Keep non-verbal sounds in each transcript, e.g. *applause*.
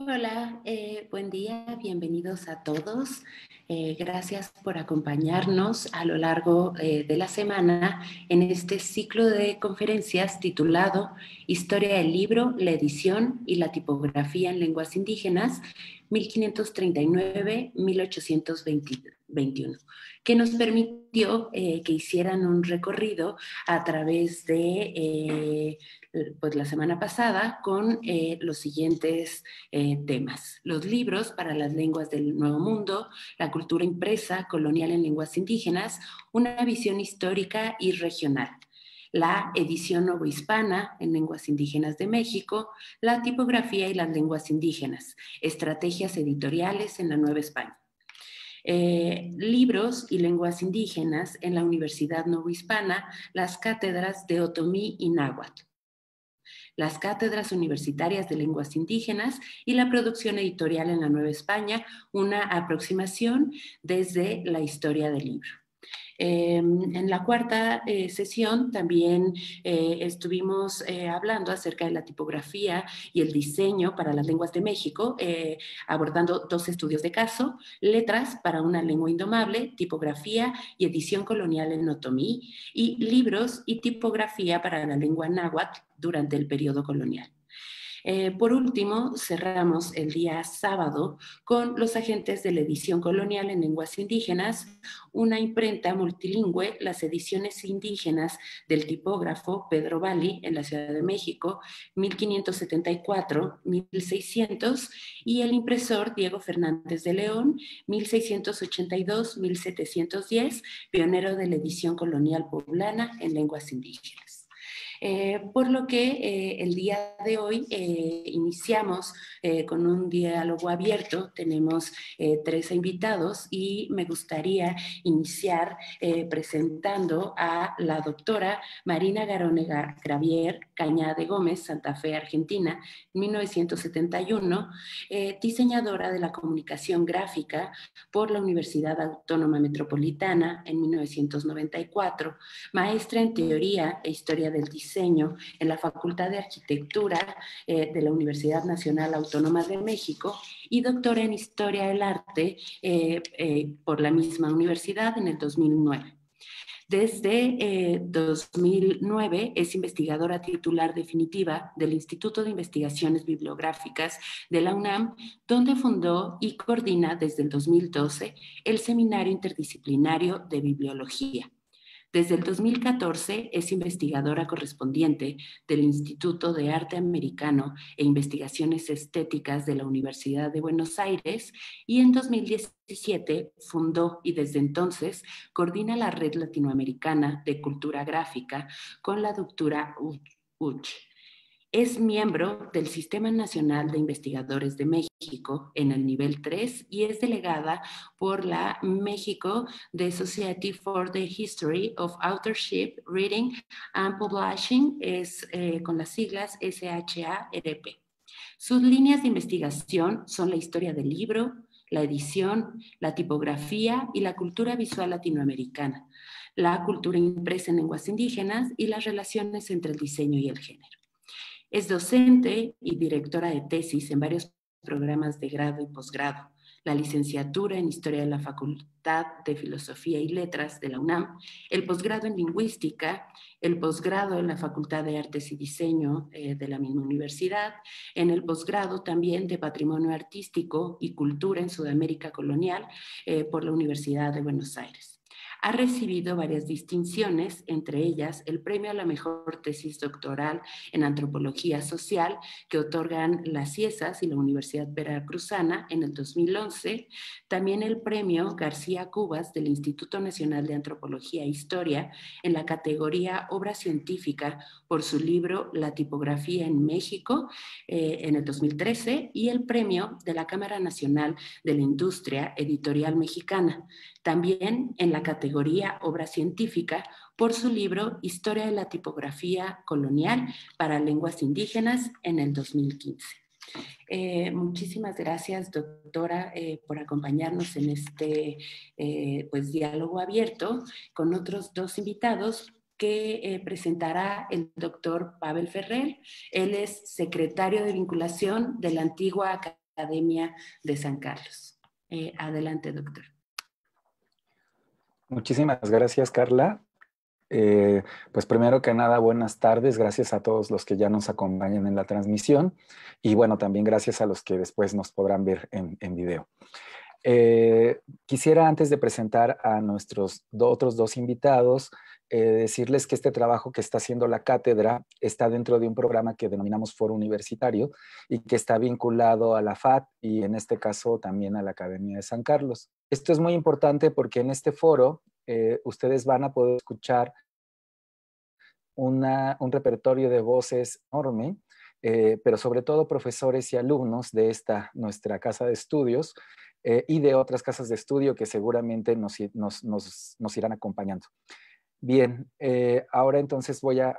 Hola, eh, buen día, bienvenidos a todos. Eh, gracias por acompañarnos a lo largo eh, de la semana en este ciclo de conferencias titulado Historia del libro, la edición y la tipografía en lenguas indígenas, 1539-1821, que nos permitió eh, que hicieran un recorrido a través de eh, pues la semana pasada con eh, los siguientes temas. Los libros para las lenguas del Nuevo Mundo, la cultura impresa colonial en lenguas indígenas, una visión histórica y regional la edición novohispana en lenguas indígenas de México, la tipografía y las lenguas indígenas, estrategias editoriales en la Nueva España. Eh, libros y lenguas indígenas en la Universidad Novohispana, las cátedras de Otomí y Náhuatl las cátedras universitarias de lenguas indígenas y la producción editorial en la Nueva España, una aproximación desde la historia del libro. Em, en la cuarta eh, sesión también eh, estuvimos eh, hablando acerca de la tipografía y el diseño para las lenguas de México, abordando dos estudios de caso, letras para una lengua indomable, tipografía y edición colonial en Otomí, y libros y tipografía para la lengua náhuatl durante el periodo colonial. Eh, por último, cerramos el día sábado con los agentes de la edición colonial en lenguas indígenas, una imprenta multilingüe, las ediciones indígenas del tipógrafo Pedro Bali en la Ciudad de México, 1574-1600, y el impresor Diego Fernández de León, 1682-1710, pionero de la edición colonial poblana en lenguas indígenas. Eh, por lo que eh, el día de hoy eh, iniciamos con un diálogo abierto. Tenemos tres invitados y me gustaría iniciar presentando a la doctora Marina Garonega Gravier de Gómez, Santa Fe, Argentina, 1971, diseñadora de la comunicación gráfica por la Universidad Autónoma Metropolitana en 1994, maestra en teoría e historia del diseño en la Facultad de Arquitectura eh, de la Universidad Nacional Autónoma de México y doctora en Historia del Arte eh, eh, por la misma universidad en el 2009. Desde 2009 es investigadora titular definitiva del Instituto de Investigaciones Bibliográficas de la UNAM, donde fundó y coordina desde el 2012 el Seminario Interdisciplinario de Bibliología. Desde el 2014 es investigadora correspondiente del Instituto de Arte Americano e Investigaciones Estéticas de la Universidad de Buenos Aires y en 2017 fundó y desde entonces coordina la Red Latinoamericana de Cultura Gráfica con la doctora UCH es miembro del Sistema Nacional de Investigadores de México en el nivel 3 y es delegada por la México de Society for the History of Authorship, Reading and Publishing, es eh, con las siglas SHA-EDP. Sus líneas de investigación son la historia del libro, la edición, la tipografía y la cultura visual latinoamericana, la cultura impresa en lenguas indígenas y las relaciones entre el diseño y el género. Es docente y directora de tesis en varios programas de grado y posgrado, la licenciatura en Historia de la Facultad de Filosofía y Letras de la UNAM, el posgrado en Lingüística, el posgrado en la Facultad de Artes y Diseño eh, de la misma universidad, en el posgrado también de Patrimonio Artístico y Cultura en Sudamérica Colonial eh, por la Universidad de Buenos Aires. Ha recibido varias distinciones, entre ellas el premio a la mejor tesis doctoral en antropología social que otorgan las CIESAS y la Universidad Veracruzana en el 2011, también el premio García Cubas del Instituto Nacional de Antropología e Historia en la categoría obra científica por su libro La tipografía en México eh, en el 2013 y el premio de la Cámara Nacional de la Industria Editorial Mexicana, también en la categoría obra científica por su libro Historia de la tipografía colonial para lenguas indígenas en el 2015. Eh, muchísimas gracias, doctora, eh, por acompañarnos en este eh, pues, diálogo abierto con otros dos invitados que presentará el doctor Pavel Ferrer. Él es secretario de vinculación de la antigua Academia de San Carlos. adelante, doctor. Muchísimas gracias, Carla. Eh, pues primero que nada, buenas tardes. Gracias a todos los que ya nos acompañan en la transmisión y bueno, también gracias a los que después nos podrán ver en, video. Eh, quisiera antes de presentar a nuestros otros dos invitados, eh, decirles que este trabajo que está haciendo la cátedra está dentro de un programa que denominamos Foro Universitario y que está vinculado a la FAT y en este caso también a la Academia de San Carlos. Esto es muy importante porque en este foro eh, ustedes van a poder escuchar una, un repertorio de voces enorme, eh, pero sobre todo profesores y alumnos de esta nuestra casa de estudios y de otras casas de estudio que seguramente nos irán acompañando. Bien, eh, ahora entonces voy a,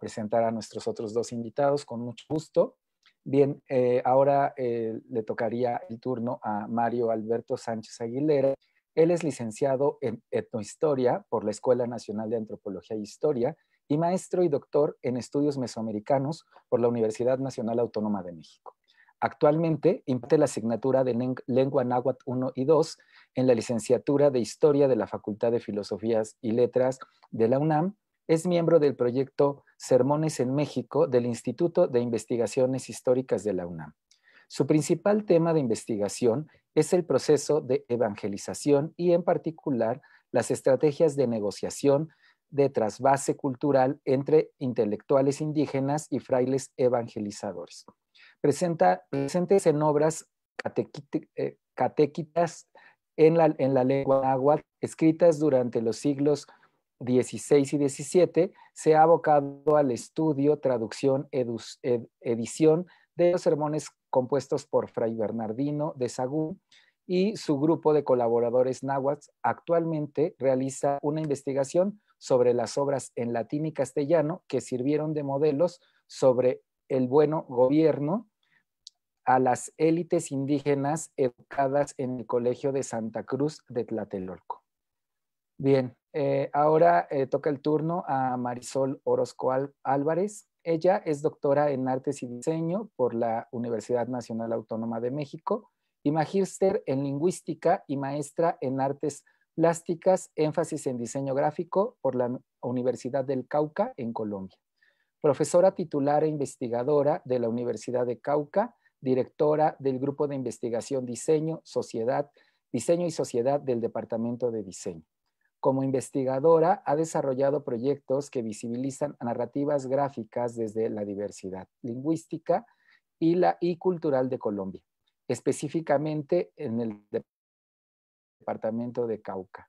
presentar a nuestros otros dos invitados con mucho gusto. Bien, eh, ahora eh, le tocaría el turno a Mario Alberto Sánchez Aguilera. Él es licenciado en etnohistoria por la Escuela Nacional de Antropología e Historia y maestro y doctor en estudios mesoamericanos por la Universidad Nacional Autónoma de México. Actualmente imparte la asignatura de Lengua Náhuatl 1 y 2 en la licenciatura de Historia de la Facultad de Filosofías y Letras de la UNAM. Es miembro del proyecto Sermones en México del Instituto de Investigaciones Históricas de la UNAM. Su principal tema de investigación es el proceso de evangelización y en particular las estrategias de negociación de trasvase cultural entre intelectuales indígenas y frailes evangelizadores presenta, presentes en obras eh, catequitas en la, lengua náhuatl, escritas durante los siglos XVI y XVII, se ha abocado al estudio, traducción, edición de los sermones compuestos por Fray Bernardino de Sagún y su grupo de colaboradores náhuatl. Actualmente realiza una investigación sobre las obras en latín y castellano que sirvieron de modelos sobre el bueno gobierno a las élites indígenas educadas en el Colegio de Santa Cruz de Tlatelolco. Bien, eh, ahora eh, toca el turno a Marisol Orozco Álvarez. Ella es doctora en Artes y Diseño por la Universidad Nacional Autónoma de México y magíster en Lingüística y maestra en Artes Plásticas, énfasis en Diseño Gráfico por la Universidad del Cauca en Colombia profesora titular e investigadora de la Universidad de Cauca, directora del Grupo de Investigación Diseño, Sociedad, Diseño y Sociedad del Departamento de Diseño. Como investigadora, ha desarrollado proyectos que visibilizan narrativas gráficas desde la diversidad lingüística y, la, y cultural de Colombia, específicamente en el Departamento de Cauca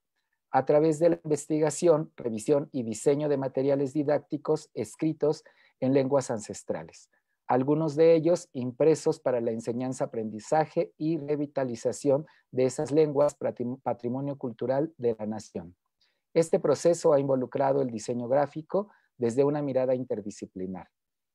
a través de la investigación, revisión y diseño de materiales didácticos escritos en lenguas ancestrales, algunos de ellos impresos para la enseñanza, aprendizaje y revitalización de esas lenguas patrimonio cultural de la nación. Este proceso ha involucrado el diseño gráfico desde una mirada interdisciplinar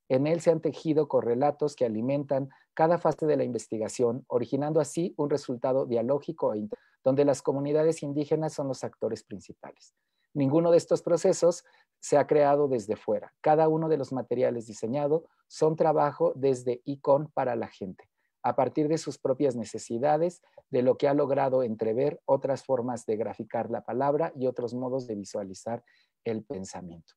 en él se han tejido correlatos que alimentan cada fase de la investigación, originando así un resultado dialógico e donde las comunidades indígenas son los actores principales. Ninguno de estos procesos se ha creado desde fuera. Cada uno de los materiales diseñados son trabajo desde ICON para la gente, a partir de sus propias necesidades, de lo que ha logrado entrever otras formas de graficar la palabra y otros modos de visualizar el pensamiento.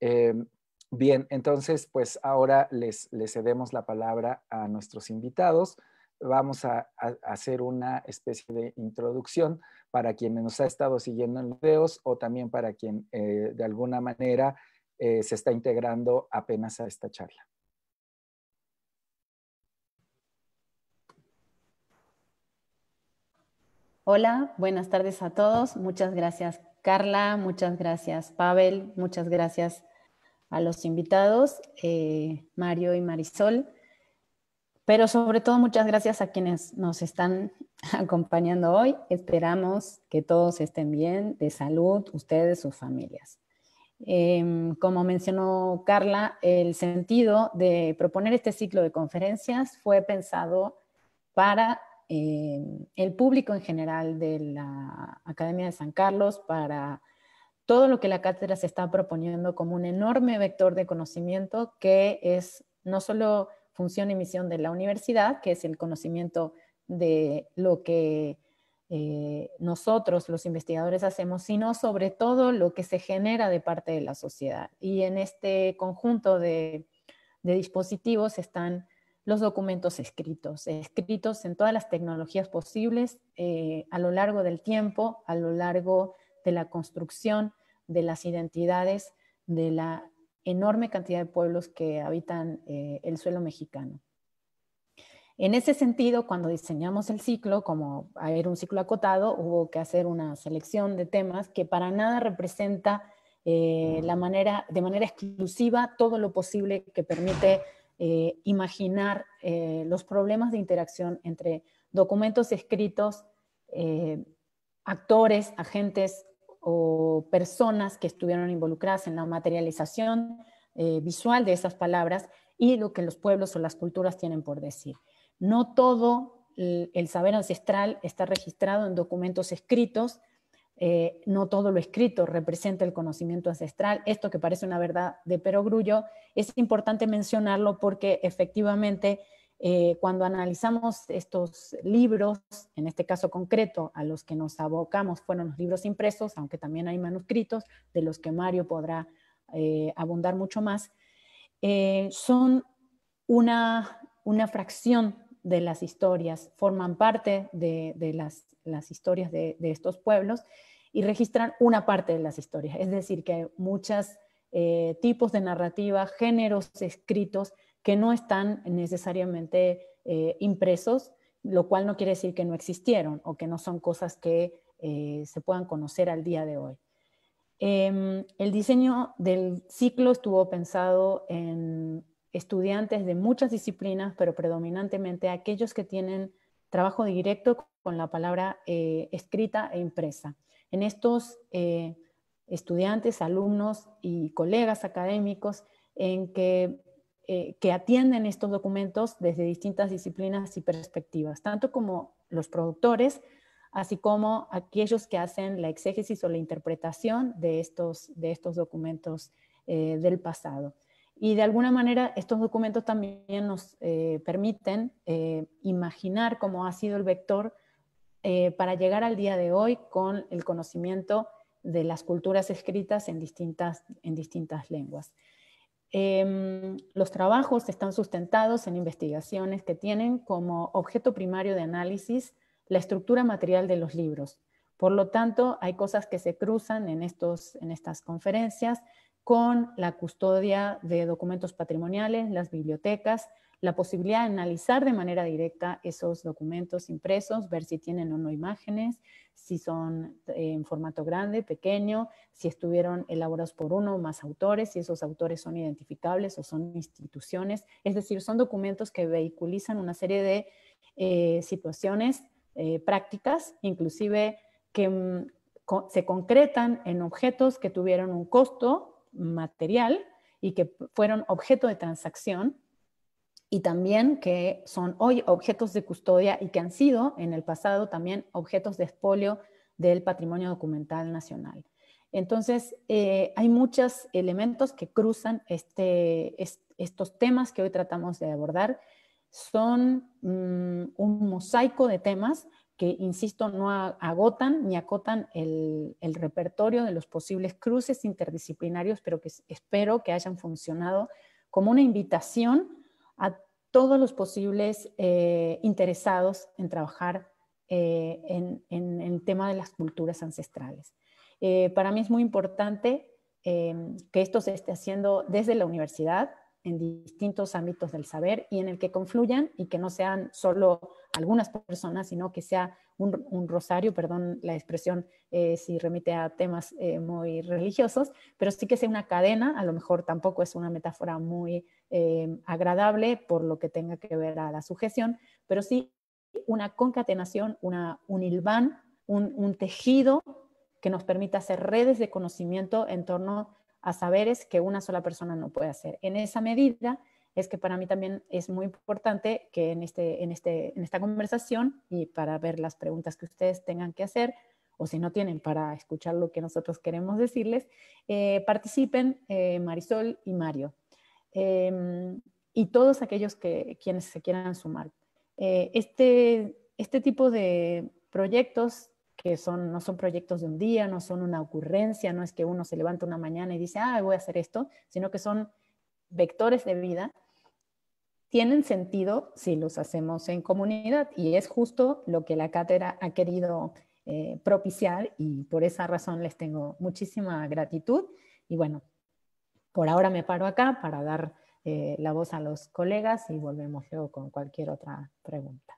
Em, Bien, entonces, pues ahora les, cedemos la palabra a nuestros invitados. Vamos a, hacer una especie de introducción para quien nos ha estado siguiendo en los videos o también para quien eh, de alguna manera eh, se está integrando apenas a esta charla. Hola, buenas tardes a todos. Muchas gracias Carla, muchas gracias Pavel, muchas gracias a los invitados, eh, Mario y Marisol, pero sobre todo muchas gracias a quienes nos están *laughs* acompañando hoy. Esperamos que todos estén bien, de salud, ustedes, sus familias. Em, como mencionó Carla, el sentido de proponer este ciclo de conferencias fue pensado para em, el público en general de la Academia de San Carlos, para todo lo que la cátedra se está proponiendo como un enorme vector de conocimiento que es no solo función y misión de la universidad, que es el conocimiento de lo que eh, nosotros los investigadores hacemos, sino sobre todo lo que se genera de parte de la sociedad. Y en este conjunto de, dispositivos están los documentos escritos, escritos en todas las tecnologías posibles eh, a lo largo del tiempo, a lo largo de la construcción de las identidades de la enorme cantidad de pueblos que habitan eh, el suelo mexicano. En ese sentido, cuando diseñamos el ciclo, como era un ciclo acotado, hubo que hacer una selección de temas que para nada representa eh, la manera, de manera exclusiva todo lo posible que permite eh, imaginar los problemas de interacción entre documentos escritos, actores, agentes o personas que estuvieron involucradas en la materialización eh, visual de esas palabras y lo que los pueblos o las culturas tienen por decir. No todo el saber ancestral está registrado en documentos escritos, eh, no todo lo escrito representa el conocimiento ancestral. Esto que parece una verdad de perogrullo es importante mencionarlo porque efectivamente eh, cuando analizamos estos libros, en este caso concreto, a los que nos abocamos fueron los libros impresos, aunque también hay manuscritos, de los que Mario podrá eh, abundar mucho más, eh, son una, una, fracción de las historias, forman parte de, las, historias de, de, estos pueblos y registran una parte de las historias. Es decir, que hay muchos tipos de narrativa, géneros escritos que no están necesariamente eh, impresos, lo cual no quiere decir que no existieron o que no son cosas que eh, se puedan conocer al día de hoy. Em, el diseño del ciclo estuvo pensado en estudiantes de muchas disciplinas, pero predominantemente aquellos que tienen trabajo directo con la palabra eh, escrita e impresa. En estos estudiantes, alumnos y colegas académicos en que eh, que atienden estos documentos desde distintas disciplinas y perspectivas, tanto como los productores, así como aquellos que hacen la exégesis o la interpretación de estos, documentos eh, del pasado. Y de alguna manera estos documentos también nos eh, permiten imaginar cómo ha sido el vector para llegar al día de hoy con el conocimiento de las culturas escritas en distintas lenguas. Em, los trabajos están sustentados en investigaciones que tienen como objeto primario de análisis la estructura material de los libros. Por lo tanto, hay cosas que se cruzan en estas conferencias, con la custodia de documentos patrimoniales, las bibliotecas, la posibilidad de analizar de manera directa esos documentos impresos, ver si tienen o no imágenes, si son eh, en formato grande, pequeño, si estuvieron elaborados por uno o más autores, si esos autores son identificables o son instituciones. Es decir, son documentos que vehiculizan una serie de eh, situaciones eh, prácticas, inclusive que mm, se concretan en objetos que tuvieron un costo material y que fueron objeto de transacción y también que son hoy objetos de custodia y que han sido en el pasado también objetos de expolio del patrimonio documental nacional. Entonces, eh, hay muchos elementos que cruzan este, estos temas que hoy tratamos de abordar. Son mm, un mosaico de temas que, insisto, no agotan ni acotan el, repertorio de los posibles cruces interdisciplinarios, pero que espero que hayan funcionado como una invitación a todos los posibles eh, interesados en trabajar eh, en, el tema de las culturas ancestrales. Eh, para mí es muy importante em, que esto se esté haciendo desde la universidad, en distintos ámbitos del saber y en el que confluyan y que no sean solo algunas personas, sino que sea un, rosario, perdón la expresión eh, si remite a temas eh, muy religiosos, pero sí que sea una cadena, a lo mejor tampoco es una metáfora muy eh, agradable por lo que tenga que ver a la sujeción, pero sí una concatenación, una, un hilván, un, un tejido que nos permita hacer redes de conocimiento en torno a saberes que una sola persona no puede hacer. En esa medida, es que para mí también es muy importante que este, este, en, esta conversación y para ver las preguntas que ustedes tengan que hacer o si no tienen para escuchar lo que nosotros queremos decirles, eh, participen eh, Marisol y Mario em, y todos aquellos que, quienes se quieran sumar. Eh, este, este, tipo de proyectos que son, no son proyectos de un día, no son una ocurrencia, no es que uno se levanta una mañana y dice, ah, voy a hacer esto, sino que son vectores de vida tienen sentido si los hacemos en comunidad y es justo lo que la cátedra ha querido eh, propiciar y por esa razón les tengo muchísima gratitud y bueno, por ahora me paro acá para dar eh, la voz a los colegas y volvemos luego con cualquier otra pregunta.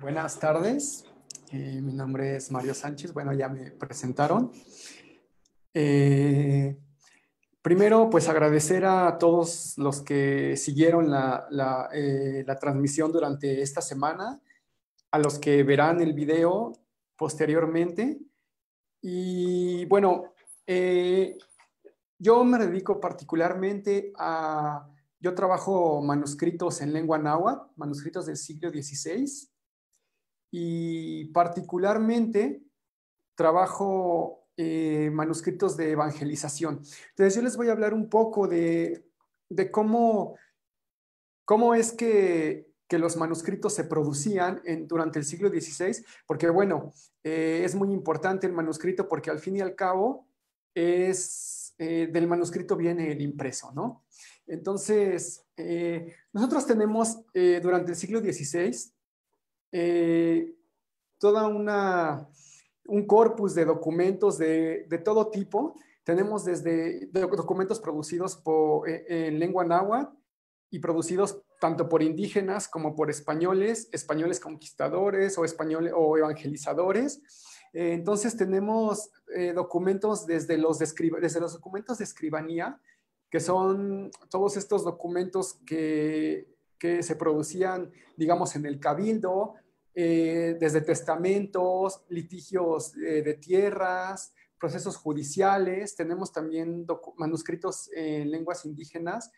Buenas tardes, eh, mi nombre es Mario Sánchez, bueno, ya me presentaron. Eh, primero, pues agradecer a todos los que siguieron la, eh, la, transmisión durante esta semana, a los que verán el video posteriormente. Y bueno, yo me dedico particularmente a... Yo trabajo manuscritos en lengua náhuatl, manuscritos del siglo XVI, y particularmente trabajo eh, manuscritos de evangelización. Entonces yo les voy a hablar un poco de, cómo, cómo es que los manuscritos se producían en, durante el siglo XVI, porque bueno, eh, es muy importante el manuscrito porque al fin y al cabo es, eh, del manuscrito viene el impreso, ¿no? Entonces, nosotros tenemos durante el siglo XVI eh, toda una un corpus de documentos de, de todo tipo. Tenemos desde documentos producidos por, e, en lengua náhuatl y producidos tanto por indígenas como por españoles, españoles conquistadores o, españoles, o evangelizadores. Eh, entonces tenemos eh, documentos desde los, desde los documentos de escribanía, que son todos estos documentos que que se producían, digamos, en el cabildo, eh, desde testamentos, litigios eh, de tierras, procesos judiciales, tenemos también manuscritos en lenguas indígenas,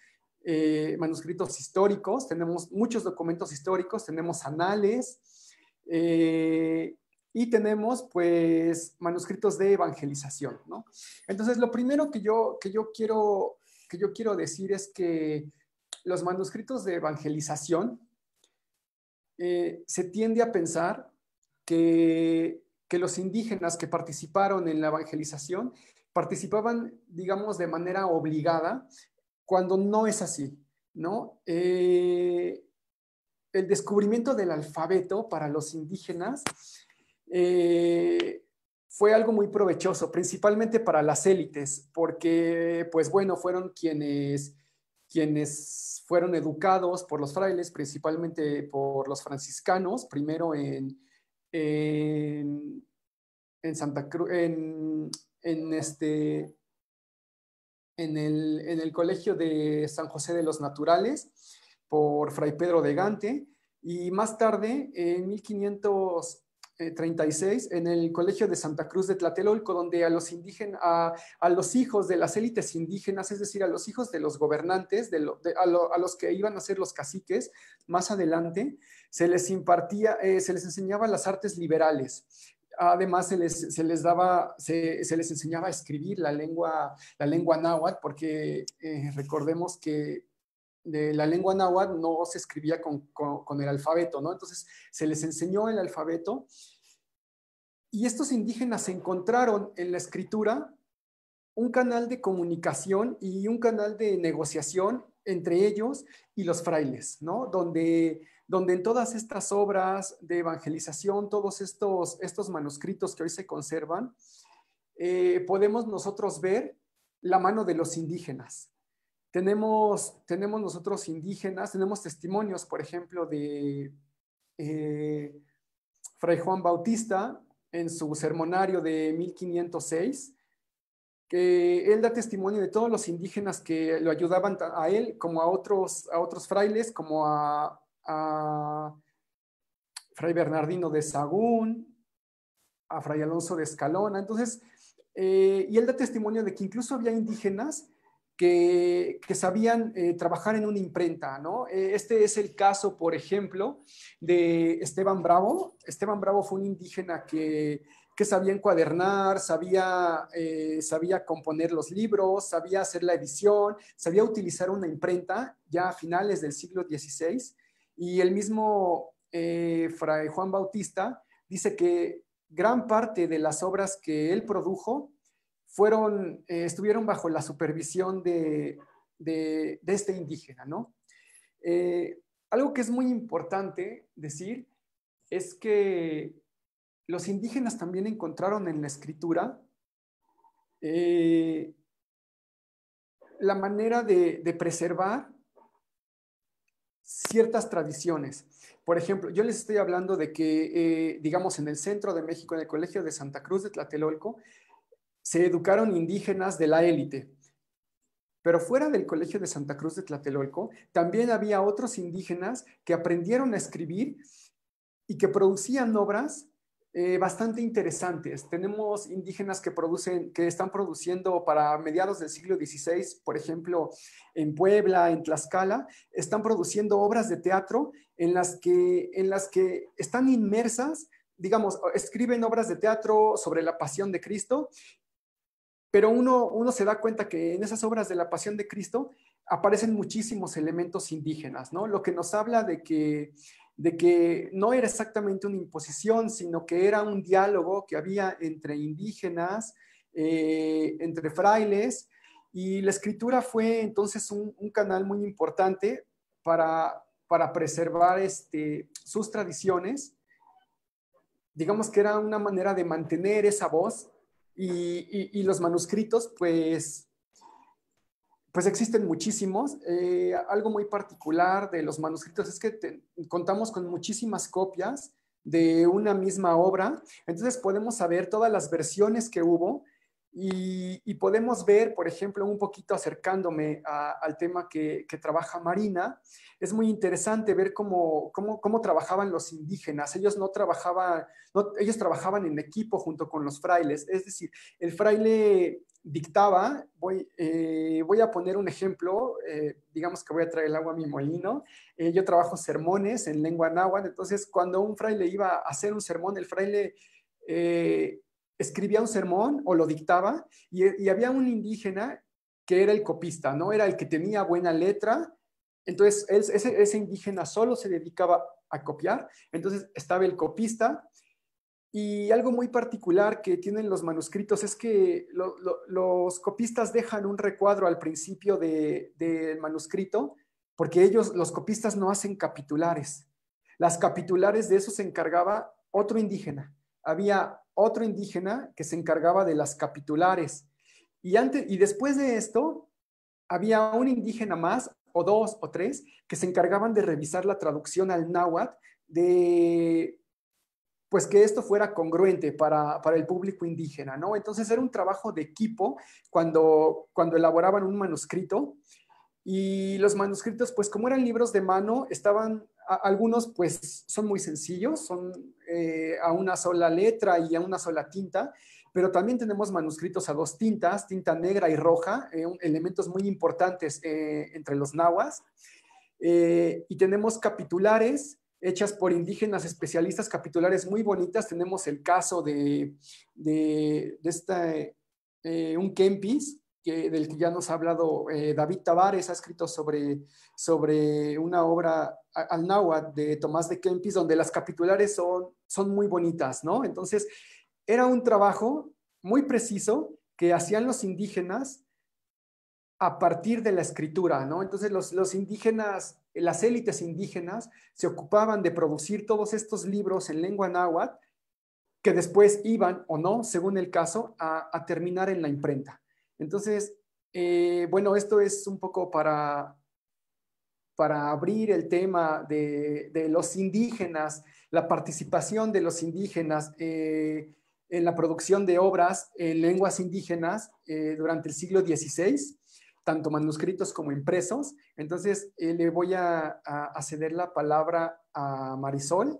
eh, manuscritos históricos, tenemos muchos documentos históricos, tenemos anales y tenemos pues manuscritos de evangelización, ¿no? Entonces lo primero que yo, que yo, quiero, que yo quiero decir es que los manuscritos de evangelización, eh, se tiende a pensar que, los indígenas que participaron en la evangelización participaban, digamos, de manera obligada, cuando no es así, ¿no? Eh, el descubrimiento del alfabeto para los indígenas eh, fue algo muy provechoso, principalmente para las élites, porque, pues bueno, fueron quienes quienes fueron educados por los frailes, principalmente por los franciscanos, primero en, Santa Cruz, en, este, en, el, en el colegio de San José de los Naturales, por Fray Pedro de Gante, y más tarde, en 1500 36 eh, en el Colegio de Santa Cruz de Tlatelolco, donde a los indígenas, a, los hijos de las élites indígenas, es decir, a los hijos de los gobernantes, de a, los que iban a ser los caciques más adelante, se les impartía, eh, se les enseñaba las artes liberales. Además, se les, daba, se, les enseñaba a escribir la lengua, la lengua náhuatl, porque eh, recordemos que de la lengua náhuatl no se escribía con, el alfabeto, ¿no? Entonces se les enseñó el alfabeto y estos indígenas encontraron en la escritura un canal de comunicación y un canal de negociación entre ellos y los frailes, ¿no? Donde, en todas estas obras de evangelización, todos estos, manuscritos que hoy se conservan, eh, podemos nosotros ver la mano de los indígenas, tenemos, nosotros indígenas, tenemos testimonios, por ejemplo, de eh, Fray Juan Bautista en su sermonario de 1506, que él da testimonio de todos los indígenas que lo ayudaban a él, como a otros, frailes, como a, Fray Bernardino de Sagún, a Fray Alonso de Escalona. Entonces, eh, y él da testimonio de que incluso había indígenas que, sabían eh, trabajar en una imprenta, ¿no? Eh, este es el caso, por ejemplo, de Esteban Bravo. Esteban Bravo fue un indígena que, sabía encuadernar, sabía, eh, sabía componer los libros, sabía hacer la edición, sabía utilizar una imprenta ya a finales del siglo XVI. Y el mismo Fray Juan Bautista dice que gran parte de las obras que él produjo fueron, eh, estuvieron bajo la supervisión de, este indígena, ¿no? Eh, algo que es muy importante decir es que los indígenas también encontraron en la escritura eh, la manera de, preservar ciertas tradiciones. Por ejemplo, yo les estoy hablando de que, digamos, en el centro de México, en el Colegio de Santa Cruz de Tlatelolco, se educaron indígenas de la élite. Pero fuera del Colegio de Santa Cruz de Tlatelolco, también había otros indígenas que aprendieron a escribir y que producían obras eh, bastante interesantes. Tenemos indígenas que producen, que están produciendo para mediados del siglo XVI, por ejemplo, en Puebla, en Tlaxcala, están produciendo obras de teatro en las que, en las que están inmersas digamos, escriben obras de teatro sobre la pasión de Cristo pero uno, se da cuenta que en esas obras de la Pasión de Cristo aparecen muchísimos elementos indígenas, ¿no? Lo que nos habla de que, de que no era exactamente una imposición, sino que era un diálogo que había entre indígenas, eh, entre frailes, y la escritura fue entonces un, canal muy importante para, preservar este, sus tradiciones. Digamos que era una manera de mantener esa voz y, los manuscritos, pues, pues existen muchísimos. Eh, algo muy particular de los manuscritos es que contamos con muchísimas copias de una misma obra, entonces podemos saber todas las versiones que hubo y, podemos ver, por ejemplo, un poquito acercándome al tema que, trabaja Marina, es muy interesante ver cómo, trabajaban los indígenas. Ellos no trabajaban, ellos trabajaban en equipo junto con los frailes. Es decir, el fraile dictaba, voy, eh, voy a poner un ejemplo, eh, digamos que voy a traer el agua a mi molino, eh, yo trabajo sermones en lengua náhuatl, entonces cuando un fraile iba a hacer un sermón, el fraile escribía un sermón o lo dictaba y, había un indígena que era el copista, ¿no? Era el que tenía buena letra. Entonces, ese, indígena solo se dedicaba a copiar. Entonces, estaba el copista. Y algo muy particular que tienen los manuscritos es que los copistas dejan un recuadro al principio del manuscrito porque ellos, los copistas, no hacen capitulares. Las capitulares de eso se encargaba otro indígena. Había otro indígena que se encargaba de las capitulares. Y, antes, y después de esto, había un indígena más, o dos o tres, que se encargaban de revisar la traducción al náhuatl, de pues que esto fuera congruente para, para el público indígena, ¿no? Entonces era un trabajo de equipo cuando, cuando elaboraban un manuscrito y los manuscritos, pues como eran libros de mano, estaban algunos pues son muy sencillos, son eh, a una sola letra y a una sola tinta, pero también tenemos manuscritos a dos tintas, tinta negra y roja, eh, elementos muy importantes eh, entre los nahuas. y tenemos capitulares hechas por indígenas especialistas, capitulares muy bonitas. Tenemos el caso de, de, un kempis, del que ya nos ha hablado eh, David Tavares, ha escrito sobre, sobre una obra al náhuatl de Tomás de Kempis, donde las capitulares son, son muy bonitas, ¿no? Entonces, era un trabajo muy preciso que hacían los indígenas a partir de la escritura, ¿no? Entonces los, indígenas, las élites indígenas se ocupaban de producir todos estos libros en lengua náhuatl que después iban o no, según el caso, a terminar en la imprenta. Entonces, eh, bueno, esto es un poco para, abrir el tema de, los indígenas, la participación de los indígenas eh, en la producción de obras en lenguas indígenas eh, durante el siglo XVI, tanto manuscritos como impresos. Entonces, le voy a ceder la palabra a Marisol.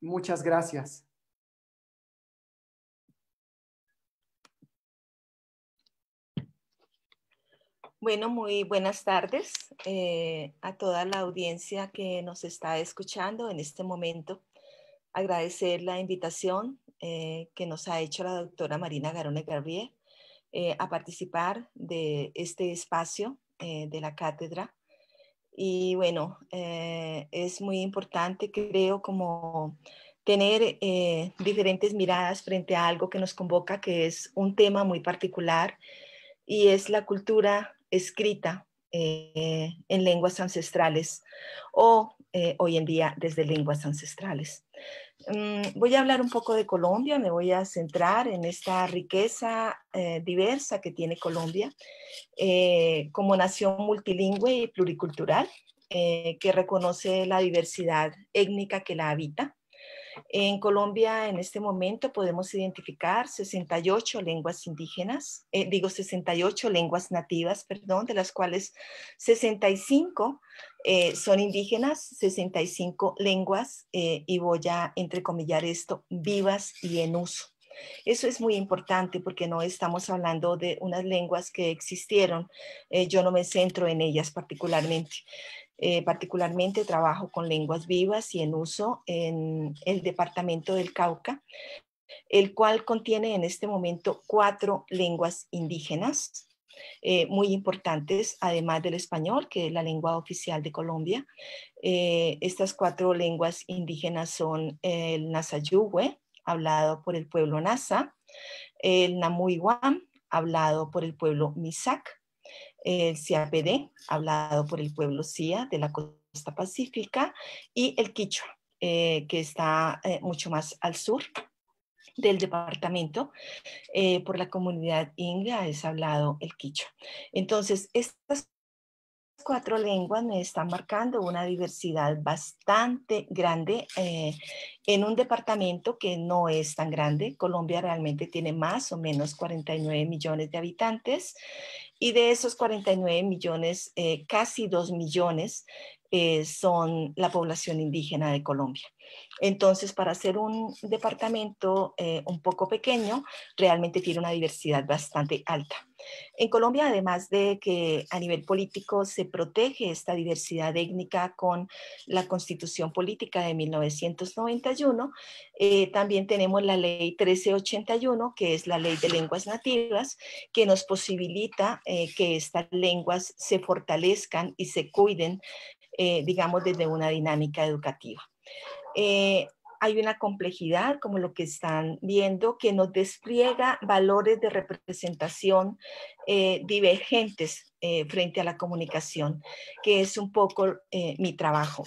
Muchas gracias. Bueno, muy buenas tardes eh, a toda la audiencia que nos está escuchando en este momento. Agradecer la invitación eh, que nos ha hecho la doctora Marina Garone Garbier eh, a participar de este espacio de la cátedra. Y bueno, es muy importante, creo, como tener diferentes miradas frente a algo que nos convoca, que es un tema muy particular y es la cultura escrita eh, en lenguas ancestrales o eh, hoy en día desde lenguas ancestrales. Mm, voy a hablar un poco de Colombia, me voy a centrar en esta riqueza eh, diversa que tiene Colombia como nación multilingüe y pluricultural que reconoce la diversidad étnica que la habita. En Colombia en este momento podemos identificar 68 lenguas indígenas, eh, digo 68 lenguas nativas, perdón, de las cuales 65 eh, son indígenas, 65 lenguas, eh, y voy a entrecomillar esto, vivas y en uso. Eso es muy importante porque no estamos hablando de unas lenguas que existieron. yo no me centro en ellas particularmente. Eh, particularmente trabajo con lenguas vivas y en uso en el departamento del Cauca, el cual contiene en este momento cuatro lenguas indígenas. Eh, muy importantes, además del español, que es la lengua oficial de Colombia. Eh, estas cuatro lenguas indígenas son el Nazayugüe, hablado por el pueblo Nasa, el Namuiwam, hablado por el pueblo Misak, el CIAPD, hablado por el pueblo CIA de la costa pacífica, y el Quichua, eh, que está eh, mucho más al sur del departamento eh, por la comunidad inga es hablado el quicho. Entonces, estas cuatro lenguas me están marcando una diversidad bastante grande eh, en un departamento que no es tan grande. Colombia realmente tiene más o menos 49 millones de habitantes y de esos 49 millones, eh, casi 2 millones eh, son la población indígena de Colombia. Entonces, para ser un departamento eh, un poco pequeño, realmente tiene una diversidad bastante alta. En Colombia, además de que a nivel político se protege esta diversidad étnica con la Constitución Política de 1991, eh, también tenemos la Ley 1381, que es la Ley de Lenguas Nativas, que nos posibilita que estas lenguas se fortalezcan y se cuiden eh, digamos, desde una dinámica educativa. Eh, hay una complejidad, como lo que están viendo, que nos despliega valores de representación eh, divergentes frente a la comunicación, que es un poco mi trabajo.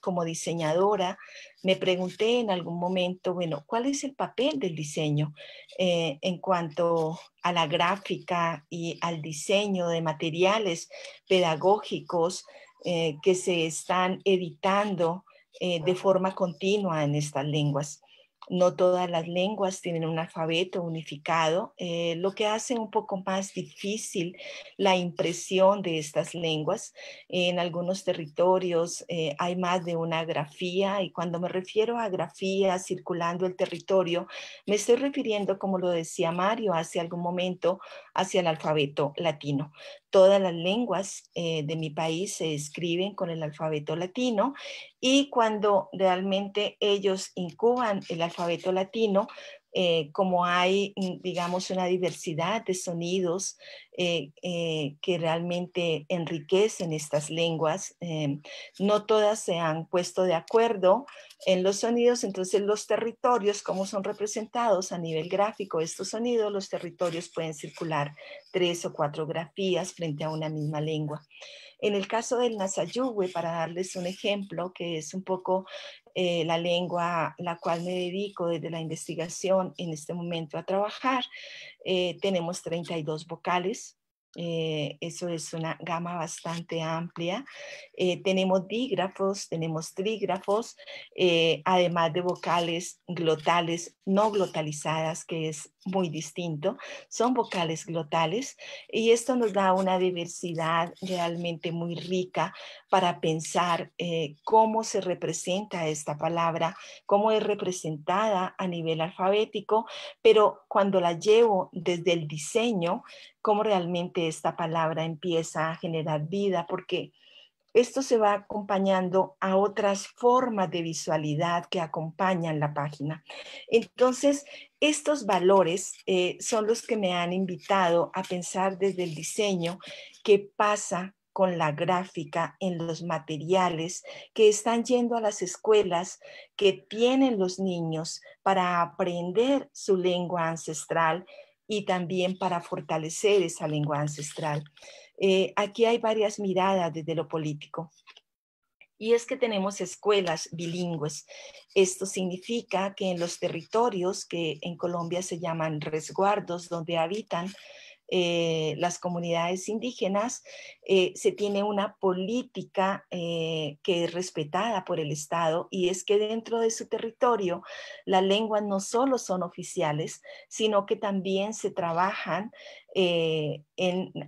como diseñadora, me pregunté en algún momento, bueno, ¿cuál es el papel del diseño en cuanto a la gráfica y al diseño de materiales pedagógicos? Eh, que se están editando eh, de forma continua en estas lenguas no todas las lenguas tienen un alfabeto unificado, eh, lo que hace un poco más difícil la impresión de estas lenguas. En algunos territorios eh, hay más de una grafía y cuando me refiero a grafía circulando el territorio, me estoy refiriendo, como lo decía Mario hace algún momento, hacia el alfabeto latino. Todas las lenguas eh, de mi país se escriben con el alfabeto latino y cuando realmente ellos incuban el alfabeto, alfabeto latino, eh, como hay, mm, digamos, una diversidad de sonidos eh, eh, que realmente enriquecen estas lenguas. no todas se han puesto de acuerdo en los sonidos, entonces los territorios, como son representados a nivel gráfico estos sonidos, los territorios pueden circular tres o cuatro grafías frente a una misma lengua. En el caso del Nasayugwe, para darles un ejemplo que es un poco eh, la lengua la cual me dedico desde la investigación en este momento a trabajar. Eh, tenemos 32 vocales. Eh, eso es una gama bastante amplia. tenemos dígrafos, tenemos trígrafos, además de vocales glotales no glotalizadas, que es muy distinto, son vocales glotales y esto nos da una diversidad realmente muy rica para pensar eh, cómo se representa esta palabra, cómo es representada a nivel alfabético, pero cuando la llevo desde el diseño, cómo realmente esta palabra empieza a generar vida, porque esto se va acompañando a otras formas de visualidad que acompañan la página. Entonces, estos valores eh, son los que me han invitado a pensar desde el diseño qué pasa con la gráfica, en los materiales que están yendo a las escuelas que tienen los niños para aprender su lengua ancestral y también para fortalecer esa lengua ancestral. Eh, aquí hay varias miradas desde lo político y es que tenemos escuelas bilingües. Esto significa que en los territorios que en Colombia se llaman resguardos, donde habitan eh, las comunidades indígenas, eh, se tiene una política eh, que es respetada por el Estado y es que dentro de su territorio las lenguas no solo son oficiales, sino que también se trabajan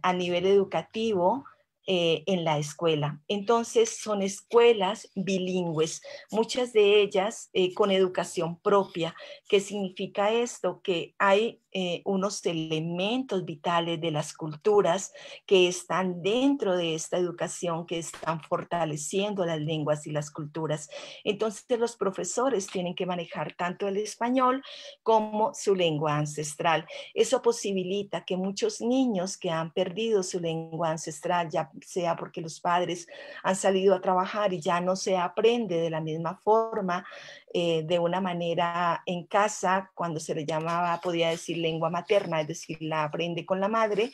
a nivel educativo, eh, en la escuela. Entonces, son escuelas bilingües, muchas de ellas eh, con educación propia. ¿Qué significa esto? Que hay eh, unos elementos vitales de las culturas que están dentro de esta educación, que están fortaleciendo las lenguas y las culturas. Entonces, los profesores tienen que manejar tanto el español como su lengua ancestral. Eso posibilita que muchos niños que han perdido su lengua ancestral, ya sea porque los padres han salido a trabajar y ya no se aprende de la misma forma, eh, de una manera en casa, cuando se le llamaba, podía decir lengua materna, es decir, la aprende con la madre,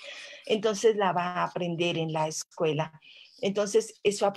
entonces la va a aprender en la escuela. Entonces, eso ha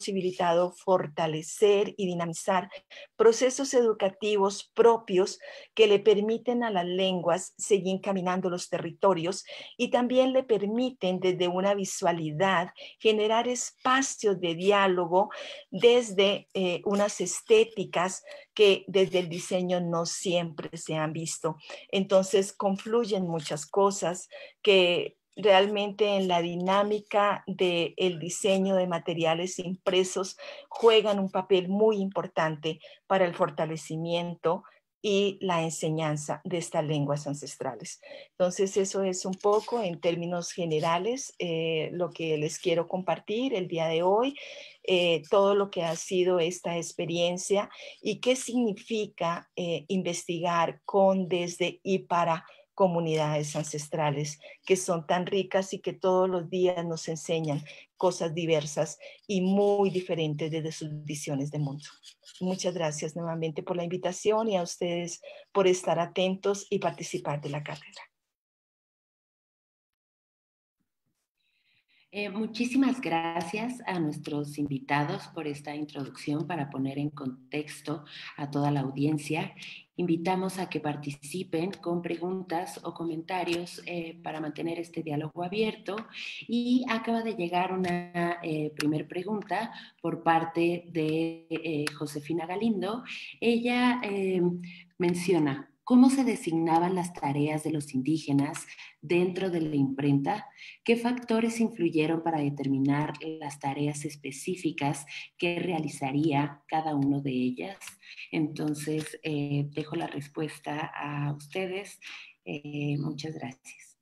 posibilitado fortalecer y dinamizar procesos educativos propios que le permiten a las lenguas seguir caminando los territorios y también le permiten desde una visualidad generar espacios de diálogo desde eh, unas estéticas que desde el diseño no siempre se han visto. Entonces confluyen muchas cosas que realmente en la dinámica del diseño de materiales impresos juegan un papel muy importante para el fortalecimiento y la enseñanza de estas lenguas ancestrales. Entonces, eso es un poco en términos generales eh, lo que les quiero compartir el día de hoy, eh, todo lo que ha sido esta experiencia y qué significa eh, investigar con, desde y para comunidades ancestrales que son tan ricas y que todos los días nos enseñan cosas diversas y muy diferentes desde sus visiones de mundo. Muchas gracias nuevamente por la invitación y a ustedes por estar atentos y participar de la cátedra. Eh, muchísimas gracias a nuestros invitados por esta introducción para poner en contexto a toda la audiencia. Invitamos a que participen con preguntas o comentarios eh, para mantener este diálogo abierto. Y acaba de llegar una eh, primer pregunta por parte de eh, Josefina Galindo. Ella menciona, cómo se designaban las tareas de los indígenas dentro de la imprenta, qué factores influyeron para determinar las tareas específicas que realizaría cada uno de ellas. Entonces, eh, dejo la respuesta a ustedes. Eh, muchas gracias.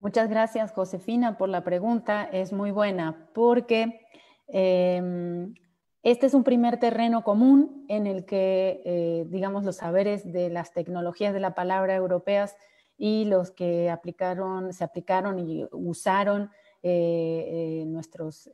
Muchas gracias, Josefina, por la pregunta. Es muy buena porque... Em, este es un primer terreno común en el que, eh, digamos, los saberes de las tecnologías de la palabra europeas y los que se aplicaron y usaron eh, eh, nuestros,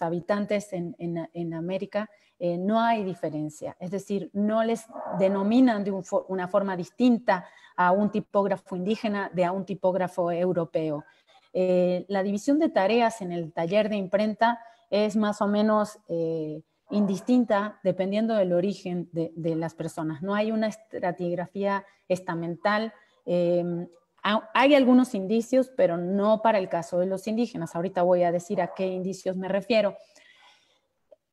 habitantes en, América, no hay diferencia. Es decir, no les denominan de una forma distinta a un tipógrafo indígena de a un tipógrafo europeo. la división de tareas en el taller de imprenta es más o menos eh, indistinta dependiendo del origen de, las personas. No hay una estratigrafía estamental. Em, hay algunos indicios, pero no para el caso de los indígenas. Ahorita voy a decir a qué indicios me refiero.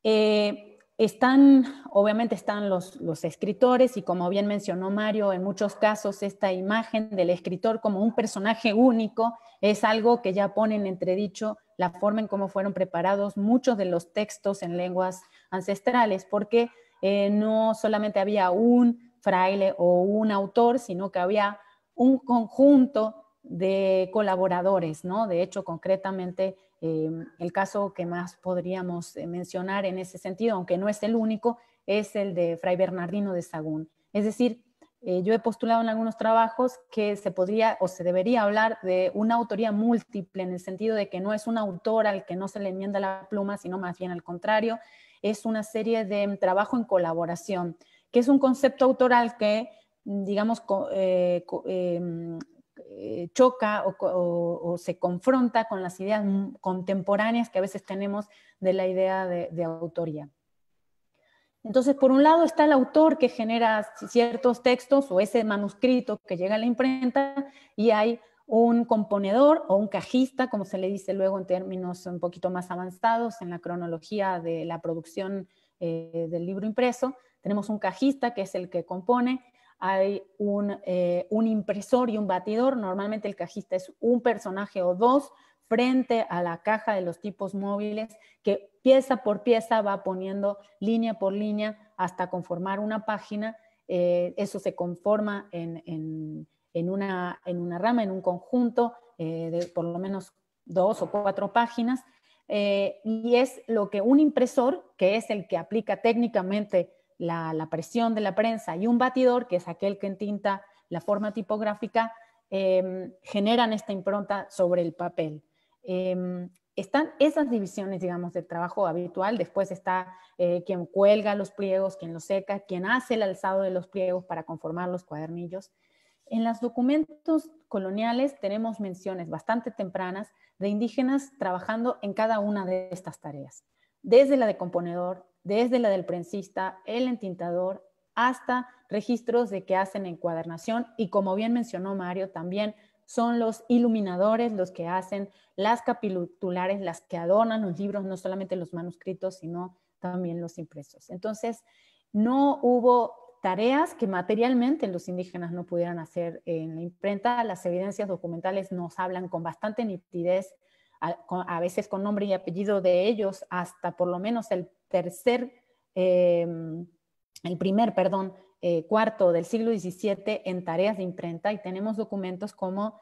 Eh, están, obviamente están los, los, escritores y como bien mencionó Mario, en muchos casos esta imagen del escritor como un personaje único es algo que ya pone en entredicho la forma en cómo fueron preparados muchos de los textos en lenguas ancestrales, porque eh, no solamente había un fraile o un autor, sino que había un conjunto de colaboradores, ¿no? De hecho, concretamente, em, el caso que más podríamos eh, mencionar en ese sentido, aunque no es el único, es el de Fray Bernardino de Sagún. Es decir, eh, yo he postulado en algunos trabajos que se podría o se debería hablar de una autoría múltiple, en el sentido de que no es un autor al que no se le enmienda la pluma, sino más bien al contrario, es una serie de mm, trabajo en colaboración, que es un concepto autoral que, mm, digamos, eh, eh, mm, choca o, se confronta con las ideas contemporáneas que a veces tenemos de la idea de autoría. Entonces, por un lado está el autor que genera ciertos textos o ese manuscrito que llega a la imprenta y hay un componedor o un cajista, como se le dice luego en términos un poquito más avanzados en la cronología de la producción eh, del libro impreso. Tenemos un cajista que es el que compone, hay eh, un impresor y un batidor. Normalmente el cajista es un personaje o dos frente a la caja de los tipos móviles que pieza por pieza va poniendo línea por línea hasta conformar una página. Eh, eso se conforma en, en, una, rama, en un conjunto eh, de por lo menos dos o cuatro páginas. Eh, y es lo que un impresor, que es el que aplica técnicamente la, la, presión de la prensa, y un batidor, que es aquel que entinta la forma tipográfica, generan esta impronta sobre el papel están esas divisiones, digamos, de trabajo habitual. Después está eh, quien cuelga los pliegos, quien los seca, quien hace el alzado de los pliegos para conformar los cuadernillos. En los documentos coloniales tenemos menciones bastante tempranas de indígenas trabajando en cada una de estas tareas, desde la de componedor, desde la del prensista, el entintador, hasta registros de que hacen encuadernación y como bien mencionó Mario, también son los iluminadores, los que hacen las capitulares, las que adornan los libros, no solamente los manuscritos, sino también los impresos. Entonces, no hubo tareas que materialmente los indígenas no pudieran hacer en la imprenta. Las evidencias documentales nos hablan con bastante nitidez, a, veces con nombre y apellido de ellos, hasta por lo menos el tercer, em, el primer, perdón, eh, cuarto del siglo XVII en tareas de imprenta y tenemos documentos como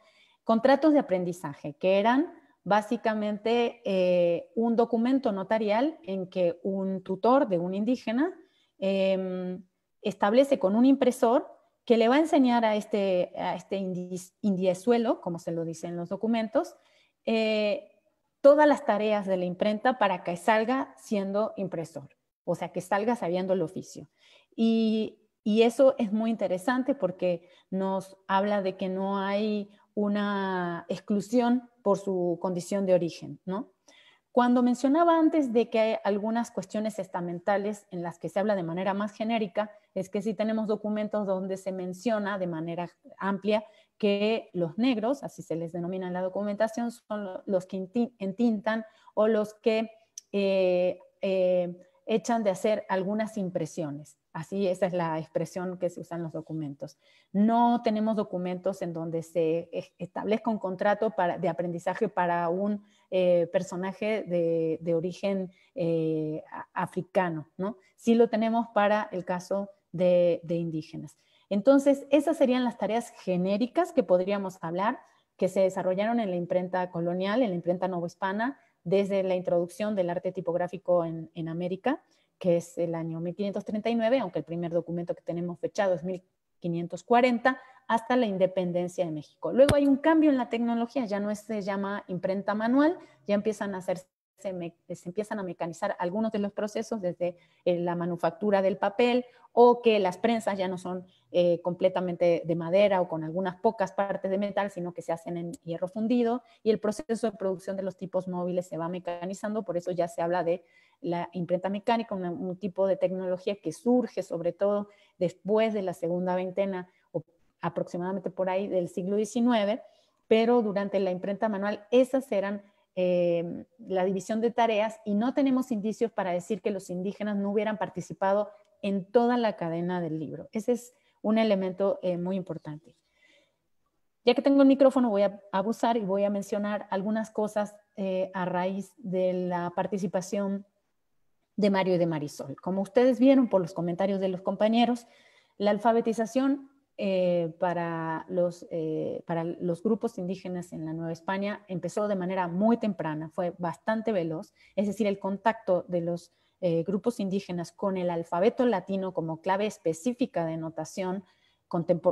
contratos de aprendizaje, que eran básicamente eh, un documento notarial en que un tutor de un indígena em, establece con un impresor que le va a enseñar a este, a este indiesuelo, como se lo dicen los documentos, eh, todas las tareas de la imprenta para que salga siendo impresor, o sea, que salga sabiendo el oficio. Y y eso es muy interesante porque nos habla de que no hay una exclusión por su condición de origen, Cuando mencionaba antes de que hay algunas cuestiones estamentales en las que se habla de manera más genérica, es que sí tenemos documentos donde se menciona de manera amplia que los negros, así se les denomina en la documentación, son los que entintan o los que eh, eh, echan de hacer algunas impresiones. Así, esa es la expresión que se usa en los documentos. No tenemos documentos en donde se establezca un contrato de aprendizaje para un eh, personaje de, origen eh, africano, ¿no? Sí lo tenemos para el caso de, indígenas. Entonces, esas serían las tareas genéricas que podríamos hablar, que se desarrollaron en la imprenta colonial, en la imprenta novohispana, desde la introducción del arte tipográfico en América que es el año 1539, aunque el primer documento que tenemos fechado es 1540, hasta la independencia de México. Luego hay un cambio en la tecnología, ya no se llama imprenta manual, ya empiezan a hacerse se, empiezan a mecanizar algunos de los procesos desde eh, la manufactura del papel o que las prensas ya no son eh, completamente de madera o con algunas pocas partes de metal, sino que se hacen en hierro fundido y el proceso de producción de los tipos móviles se va mecanizando, por eso ya se habla de la imprenta mecánica, un, tipo de tecnología que surge sobre todo después de la segunda veintena o aproximadamente por ahí del siglo XIX, pero durante la imprenta manual esas eran Em, la división de tareas y no tenemos indicios para decir que los indígenas no hubieran participado en toda la cadena del libro. Ese es un elemento eh, muy importante. Ya que tengo el micrófono, voy a abusar y voy a mencionar algunas cosas eh, a raíz de la participación de Mario y de Marisol. Como ustedes vieron por los comentarios de los compañeros, la alfabetización eh, para, los, eh, para los grupos indígenas en la Nueva España empezó de manera muy temprana, fue bastante veloz, es decir, el contacto de los eh, grupos indígenas con el alfabeto latino como clave específica de notación,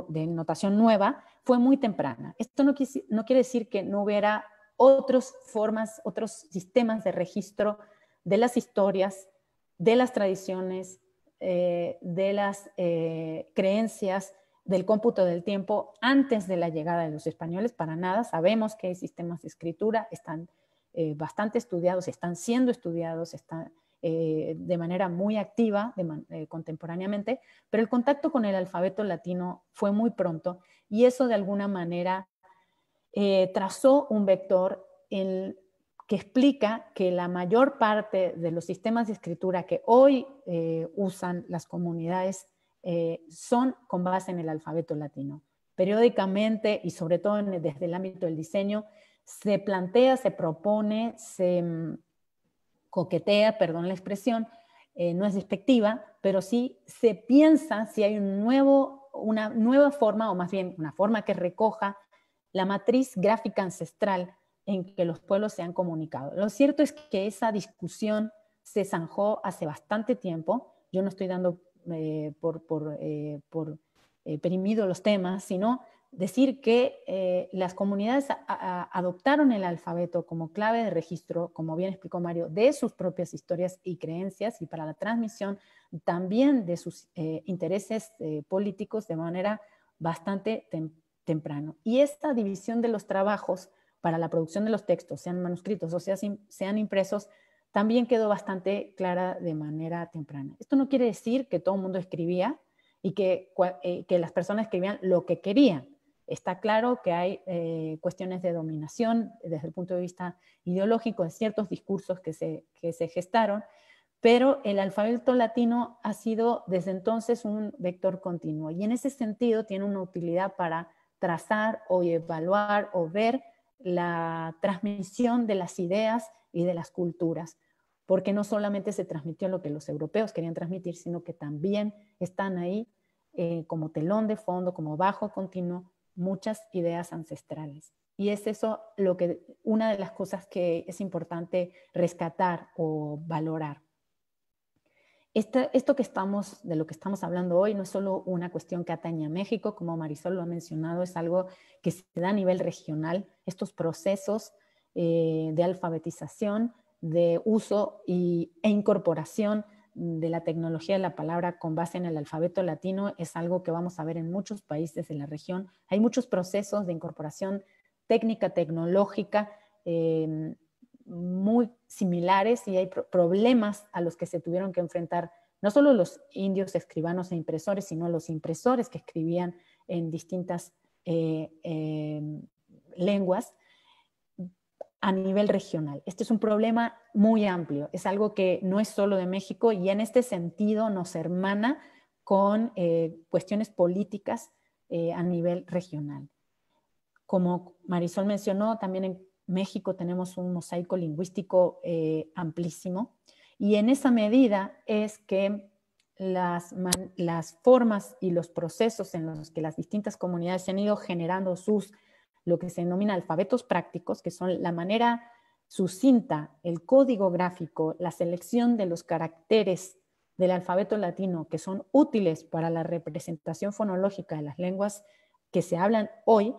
de notación nueva, fue muy temprana. Esto no, quiere decir que no hubiera otras formas, otros sistemas de registro de las historias, de las tradiciones, de las creencias, del cómputo del tiempo antes de la llegada de los españoles, para nada. Sabemos que hay sistemas de escritura, están eh, bastante estudiados, están siendo estudiados, están eh, de manera muy activa eh, contemporáneamente, pero el contacto con el alfabeto latino fue muy pronto y eso de alguna manera trazó un vector que explica que la mayor parte de los sistemas de escritura que hoy usan las comunidades eh, son con base en el alfabeto latino. Periódicamente y sobre todo desde el ámbito del diseño, se plantea, se propone, se mm, coquetea, perdón la expresión, eh, no es despectiva, pero sí se piensa si hay un nuevo, una nueva forma, o más bien una forma que recoja la matriz gráfica ancestral en que los pueblos se han comunicado. Lo cierto es que esa discusión se zanjó hace bastante tiempo. Yo no estoy dando eh, por, por, eh, eh, perimido los temas, sino decir que las comunidades adoptaron el alfabeto como clave de registro, como bien explicó Mario, de sus propias historias y creencias y para la transmisión también de sus intereses políticos de manera bastante temprano. Y esta división de los trabajos para la producción de los textos, sean manuscritos o sean impresos, también quedó bastante clara de manera temprana. Esto no quiere decir que todo el mundo escribía y que, eh, las personas escribían lo que querían. Está claro que hay eh, cuestiones de dominación desde el punto de vista ideológico en ciertos discursos que se, que se gestaron, pero el alfabeto latino ha sido desde entonces un vector continuo y en ese sentido tiene una utilidad para trazar o evaluar o ver la transmisión de las ideas y de las culturas, porque no solamente se transmitió lo que los europeos querían transmitir, sino que también están ahí eh, como telón de fondo, como bajo continuo, muchas ideas ancestrales. Y es eso lo que, una de las cosas que es importante rescatar o valorar. esto que estamos, de lo que estamos hablando hoy no es solo una cuestión que atañe a México, como Marisol lo ha mencionado, es algo que se da a nivel regional. Estos procesos eh, de alfabetización, de uso y, e incorporación de la tecnología de la palabra con base en el alfabeto latino es algo que vamos a ver en muchos países de la región. Hay muchos procesos de incorporación técnica, tecnológica, eh, muy similares y hay problemas a los que se tuvieron que enfrentar no solo los indios escribanos e impresores, sino los impresores que escribían en distintas eh, lenguas a nivel regional. Este es un problema muy amplio, es algo que no es solo de México y en este sentido nos hermana con eh, cuestiones políticas eh, a nivel regional. Como Marisol mencionó, también en México tenemos un mosaico lingüístico eh, amplísimo y en esa medida es que las, las formas y los procesos en los que las distintas comunidades se han ido generando sus lo que se denomina alfabetos prácticos, que son la manera sucinta, el código gráfico, la selección de los caracteres del alfabeto latino que son útiles para la representación fonológica de las lenguas que se hablan hoy,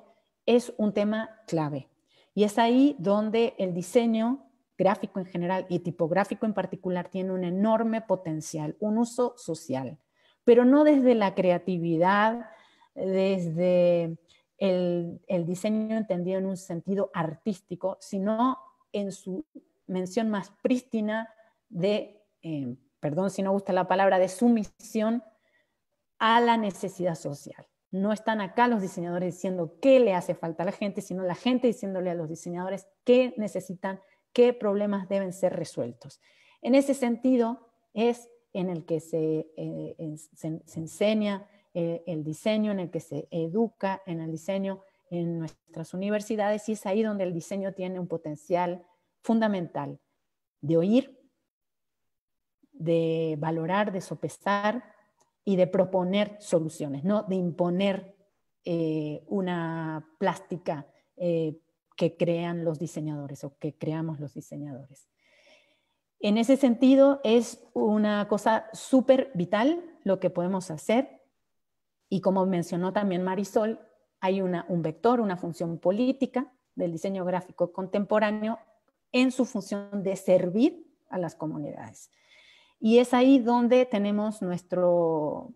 es un tema clave. Y es ahí donde el diseño gráfico en general y tipográfico en particular tiene un enorme potencial, un uso social, pero no desde la creatividad, desde el, diseño entendido en un sentido artístico, sino en su mención más prístina de, eh, perdón si no gusta la palabra, de sumisión a la necesidad social. No están acá los diseñadores diciendo qué le hace falta a la gente, sino la gente diciéndole a los diseñadores qué necesitan, qué problemas deben ser resueltos. En ese sentido es en el que se eh, enseña eh, el diseño, en el que se educa en el diseño en nuestras universidades y es ahí donde el diseño tiene un potencial fundamental de oír, de valorar, de sopesar y de proponer soluciones, no de imponer eh, una plástica eh, que crean los diseñadores o que creamos los diseñadores. En ese sentido, es una cosa súper vital lo que podemos hacer y como mencionó también Marisol, hay un vector, una función política del diseño gráfico contemporáneo en su función de servir a las comunidades. Y es ahí donde tenemos nuestro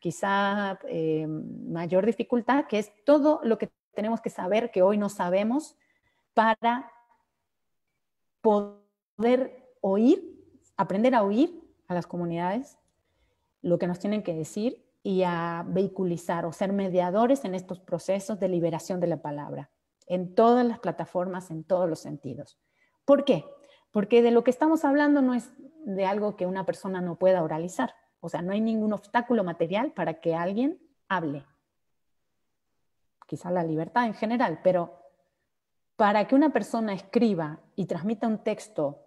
quizá eh, mayor dificultad, que es todo lo que tenemos que saber que hoy no sabemos para poder oír, aprender a oír a las comunidades, lo que nos tienen que decir y a vehiculizar o ser mediadores en estos procesos de liberación de la palabra, en todas las plataformas, en todos los sentidos. ¿Por qué? Porque de lo que estamos hablando no es de algo que una persona no pueda oralizar, o sea, no hay ningún obstáculo material para que alguien hable. Quizá la libertad en general, pero para que una persona escriba y transmita un texto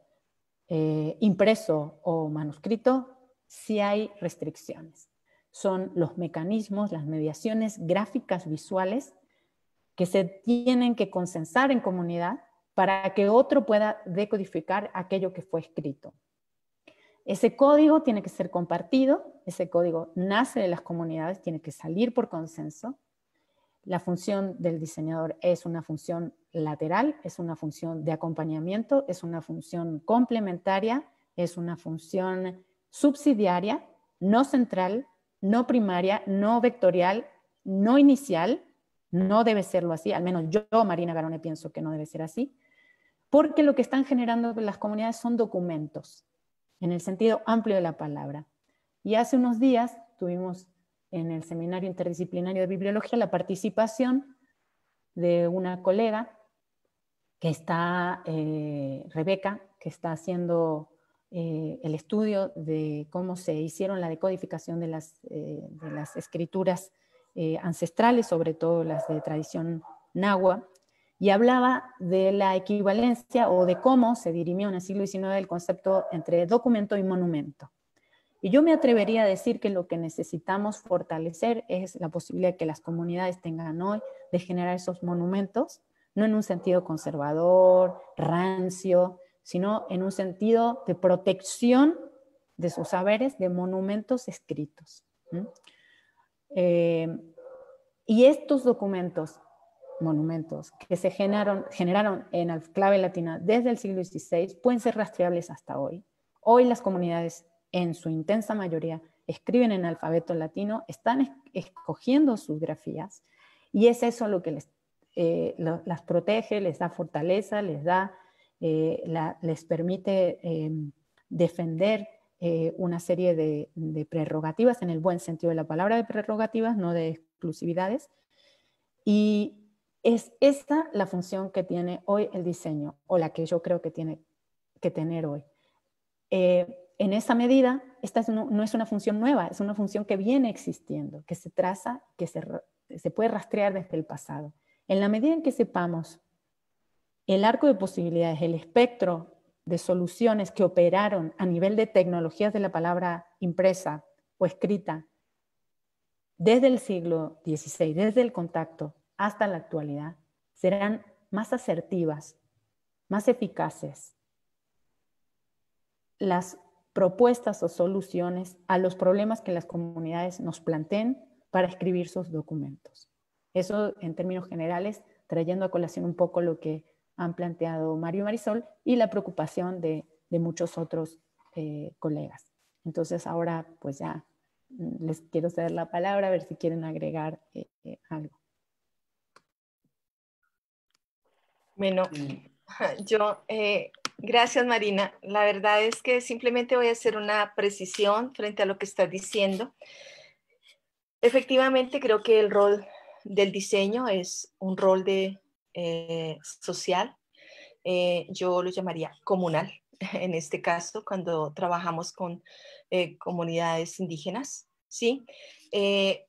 eh, impreso o manuscrito, sí hay restricciones son los mecanismos, las mediaciones gráficas visuales que se tienen que consensar en comunidad para que otro pueda decodificar aquello que fue escrito. Ese código tiene que ser compartido, ese código nace de las comunidades, tiene que salir por consenso. La función del diseñador es una función lateral, es una función de acompañamiento, es una función complementaria, es una función subsidiaria, no central, no primaria, no vectorial, no inicial, no debe serlo así, al menos yo, Marina Garone, pienso que no debe ser así, porque lo que están generando las comunidades son documentos, en el sentido amplio de la palabra. Y hace unos días tuvimos en el Seminario Interdisciplinario de Bibliología la participación de una colega que está, eh, Rebeca, que está haciendo eh, el estudio de cómo se hicieron la decodificación de las, eh, escrituras eh, ancestrales, sobre todo las de tradición nahua, y hablaba de la equivalencia o de cómo se dirimió en el siglo XIX el concepto entre documento y monumento. Y yo me atrevería a decir que lo que necesitamos fortalecer es la posibilidad que las comunidades tengan hoy de generar esos monumentos, no en un sentido conservador, rancio, sino en un sentido de protección de sus saberes, de monumentos escritos. Eh, y estos documentos, monumentos, que se generaron, en la clave latina desde el siglo XVI, pueden ser rastreables hasta hoy. Hoy las comunidades, en su intensa mayoría, escriben en alfabeto latino, están escogiendo sus grafías, y es eso lo que les, eh, las protege, les da fortaleza, les da eh, les permite em, defender eh, una serie de, prerrogativas, en el buen sentido de la palabra de prerrogativas, no de exclusividades. Y es esta la función que tiene hoy el diseño, o la que yo creo que tiene que tener hoy. Eh, en esa medida, esta no, es una función nueva, es una función que viene existiendo, que se traza, que se puede rastrear desde el pasado. En la medida en que sepamos el arco de posibilidades, el espectro de soluciones que operaron a nivel de tecnologías de la palabra impresa o escrita desde el siglo XVI, desde el contacto hasta la actualidad, serán más asertivas, más eficaces las propuestas o soluciones a los problemas que las comunidades nos planteen para escribir sus documentos. Eso en términos generales, trayendo a colación un poco lo que han planteado Mario Marisol y la preocupación de, muchos otros eh, colegas. Entonces ahora pues ya mm, les quiero ceder la palabra a ver si quieren agregar eh, algo. Bueno, *laughs* yo, eh, gracias Marina. La verdad es que simplemente voy a hacer una precisión frente a lo que estás diciendo. Efectivamente creo que el rol del diseño es un rol de eh, social, eh, yo lo llamaría comunal, *laughs* en este caso, cuando trabajamos con eh, comunidades indígenas, ¿sí?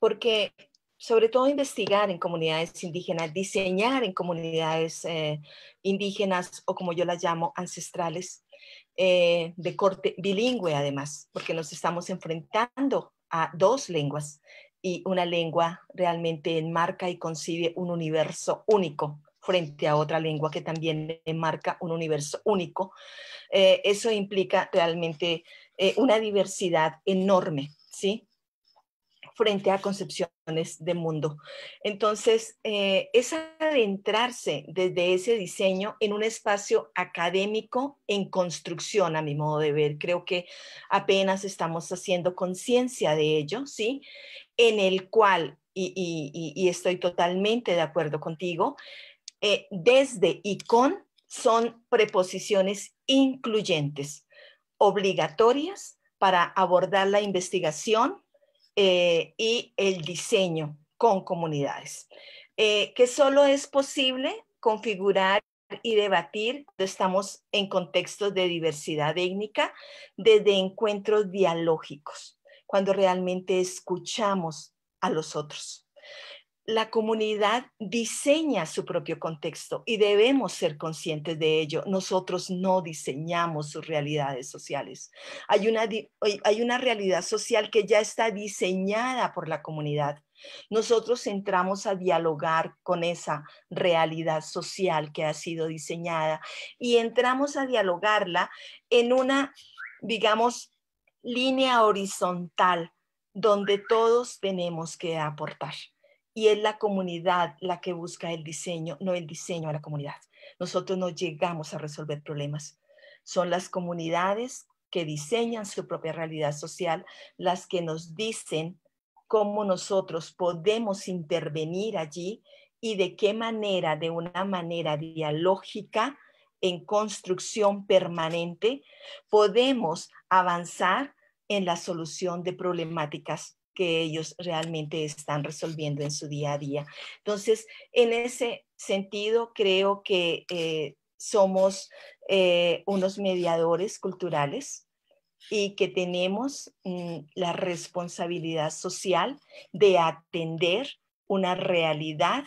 porque sobre todo investigar en comunidades indígenas, diseñar en comunidades indígenas o como yo las llamo, ancestrales, de corte bilingüe además, porque nos estamos enfrentando a dos lenguas y una lengua realmente enmarca y concibe un universo único frente a otra lengua que también marca un universo único. Eh, eso implica realmente eh, una diversidad enorme, ¿sí? frente a concepciones de mundo. Entonces, eh, es adentrarse desde ese diseño en un espacio académico en construcción, a mi modo de ver. Creo que apenas estamos haciendo conciencia de ello, ¿sí? En el cual, y estoy totalmente de acuerdo contigo, eh, desde y con son preposiciones incluyentes, obligatorias para abordar la investigación eh, y el diseño con comunidades, eh, que solo es posible configurar y debatir, estamos en contextos de diversidad étnica, desde encuentros dialógicos, cuando realmente escuchamos a los otros la comunidad diseña su propio contexto y debemos ser conscientes de ello. Nosotros no diseñamos sus realidades sociales. Hay una, hay una realidad social que ya está diseñada por la comunidad. Nosotros entramos a dialogar con esa realidad social que ha sido diseñada y entramos a dialogarla en una, digamos, línea horizontal donde todos tenemos que aportar y es la comunidad la que busca el diseño, no el diseño a la comunidad. Nosotros no llegamos a resolver problemas. Son las comunidades que diseñan su propia realidad social las que nos dicen cómo nosotros podemos intervenir allí y de qué manera, de una manera dialógica, en construcción permanente, podemos avanzar en la solución de problemáticas que ellos realmente están resolviendo en su día a día. Entonces, en ese sentido, creo que eh, somos eh, unos mediadores culturales y que tenemos mm, la responsabilidad social de atender una realidad,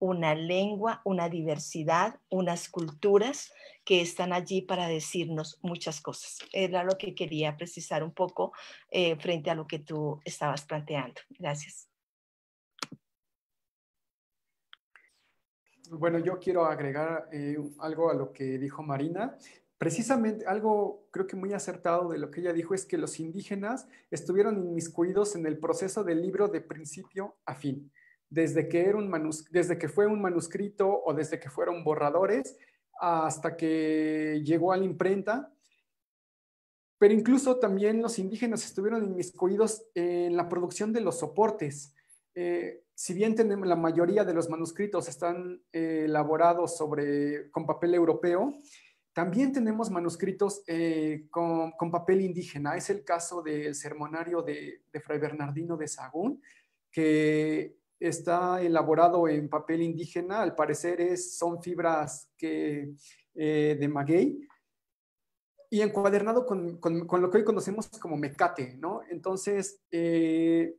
una lengua, una diversidad, unas culturas que están allí para decirnos muchas cosas. Era lo que quería precisar un poco eh, frente a lo que tú estabas planteando. Gracias. Bueno, yo quiero agregar eh, algo a lo que dijo Marina. Precisamente algo creo que muy acertado de lo que ella dijo es que los indígenas estuvieron inmiscuidos en el proceso del libro de principio a fin. Desde que, era un desde que fue un manuscrito o desde que fueron borradores, hasta que llegó a la imprenta. Pero incluso también los indígenas estuvieron inmiscuidos en la producción de los soportes. Eh, si bien la mayoría de los manuscritos están eh, elaborados sobre, con papel europeo, también tenemos manuscritos eh, con, papel indígena. Es el caso del sermonario de, de Fray Bernardino de Sagún, que está elaborado en papel indígena, al parecer es, son fibras que, eh, de maguey, y encuadernado con, lo que hoy conocemos como mecate, ¿no? Entonces, eh,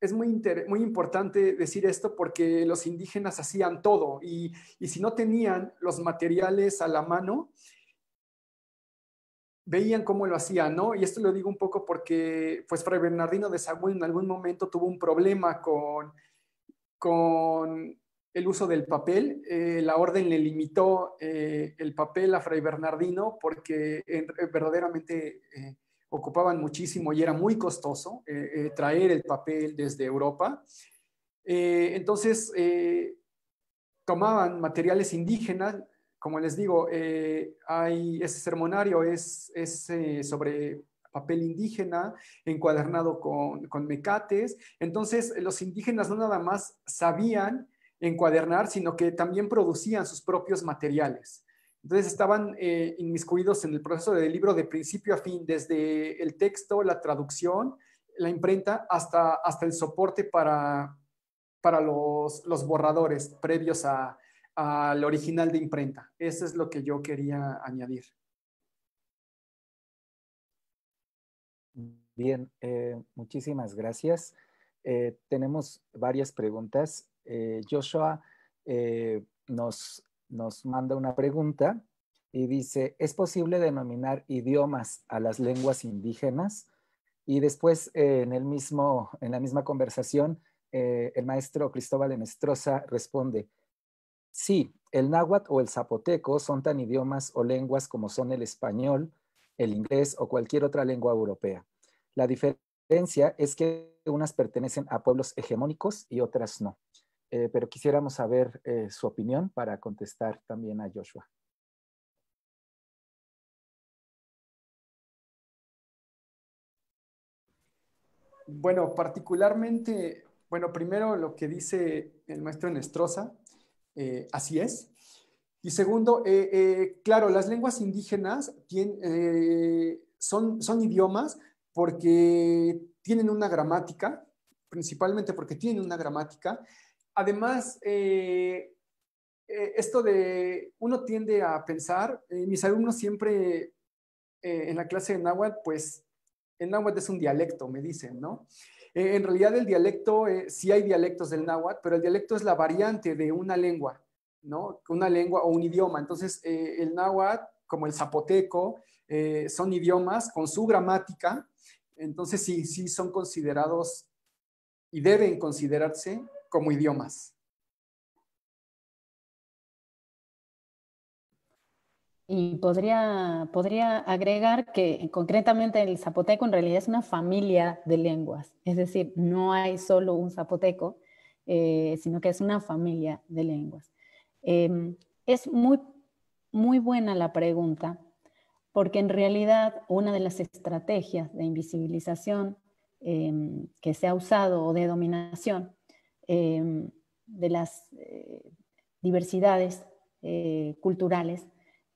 es muy, muy importante decir esto porque los indígenas hacían todo y, y si no tenían los materiales a la mano, veían cómo lo hacían, ¿no? Y esto lo digo un poco porque, pues, Fray Bernardino de Sahagún en algún momento tuvo un problema con con el uso del papel. Eh, la orden le limitó eh, el papel a Fray Bernardino porque eh, verdaderamente ocupaban muchísimo y era muy costoso traer el papel desde Europa. entonces, tomaban materiales indígenas. Como les digo, hay, ese sermonario es, es sobre papel indígena, encuadernado con, con mecates. Entonces, los indígenas no nada más sabían encuadernar, sino que también producían sus propios materiales. Entonces estaban eh, inmiscuidos en el proceso del libro de principio a fin, desde el texto, la traducción, la imprenta, hasta, hasta el soporte para, los, borradores previos al original de imprenta. Eso es lo que yo quería añadir. Bien, eh, muchísimas gracias. Eh, tenemos varias preguntas. Eh, Joshua nos, manda una pregunta y dice, ¿es posible denominar idiomas a las lenguas indígenas? Y después, en, el mismo, en la misma conversación, el maestro Cristóbal Mestrosa responde, sí, el náhuatl o el zapoteco son tan idiomas o lenguas como son el español, el inglés o cualquier otra lengua europea. La diferencia es que unas pertenecen a pueblos hegemónicos y otras no. Eh, pero quisiéramos saber eh, su opinión para contestar también a Joshua. Bueno, particularmente, bueno, primero lo que dice el maestro Nestroza, eh, así es. Y segundo, claro, las lenguas indígenas son, son idiomas porque tienen una gramática, principalmente porque tienen una gramática. Además, eh, eh, esto de uno tiende a pensar, eh, mis alumnos siempre en la clase de náhuatl, pues el náhuatl es un dialecto, me dicen, ¿no? en realidad el dialecto, sí hay dialectos del náhuatl, pero el dialecto es la variante de una lengua, ¿no? Una lengua o un idioma. Entonces, el náhuatl, como el zapoteco, eh, son idiomas con su gramática, entonces sí, sí son considerados y deben considerarse como idiomas. Y podría, agregar que concretamente el zapoteco en realidad es una familia de lenguas, es decir, no hay solo un zapoteco, eh, sino que es una familia de lenguas. Em, es muy, muy buena la pregunta porque en realidad una de las estrategias de invisibilización em, que se ha usado o de dominación em, de las eh, diversidades eh, culturales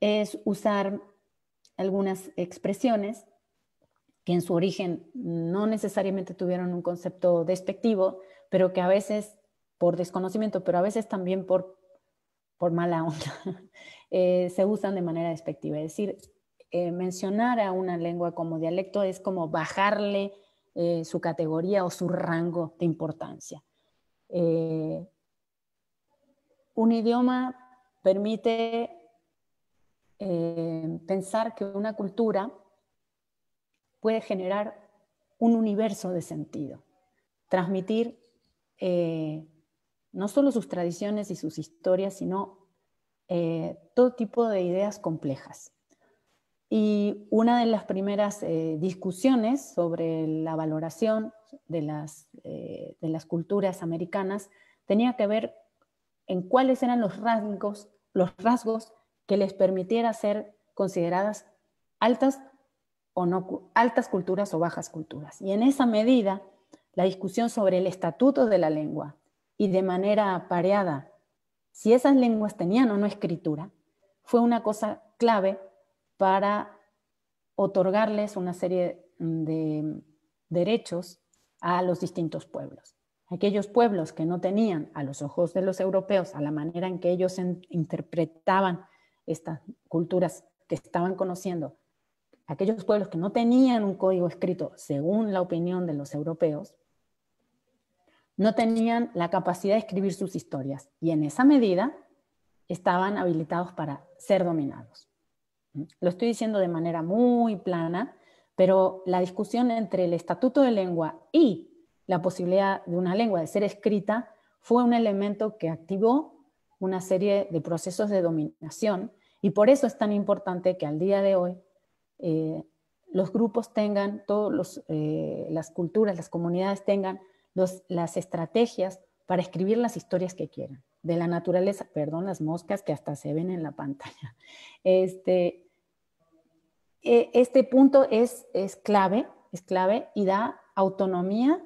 es usar algunas expresiones que en su origen no necesariamente tuvieron un concepto despectivo, pero que a veces por desconocimiento, pero a veces también por, por mala onda, *laughs* eh, se usan de manera despectiva. Es decir, eh, mencionar a una lengua como dialecto es como bajarle eh, su categoría o su rango de importancia. Eh, un idioma permite pensar que una cultura puede generar un universo de sentido, transmitir no solo sus tradiciones y sus historias, sino todo tipo de ideas complejas. Y una de las primeras eh, discusiones sobre la valoración de las, eh, de las culturas americanas tenía que ver en cuáles eran los rasgos, los rasgos que les permitiera ser consideradas altas o no altas culturas o bajas culturas. Y en esa medida, la discusión sobre el estatuto de la lengua y de manera apareada si esas lenguas tenían o no escritura, fue una cosa clave para otorgarles una serie de derechos a los distintos pueblos. Aquellos pueblos que no tenían, a los ojos de los europeos, a la manera en que ellos interpretaban estas culturas que estaban conociendo, aquellos pueblos que no tenían un código escrito según la opinión de los europeos, no tenían la capacidad de escribir sus historias y en esa medida estaban habilitados para ser dominados. Lo estoy diciendo de manera muy plana, pero la discusión entre el estatuto de lengua y la posibilidad de una lengua de ser escrita fue un elemento que activó una serie de procesos de dominación y por eso es tan importante que al día de hoy eh, los grupos tengan, todas eh, las culturas, las comunidades tengan las estrategias para escribir las historias que quieran, de la naturaleza, perdón, las moscas que hasta se ven en la pantalla, este, eh, este punto es, clave, es clave y da autonomía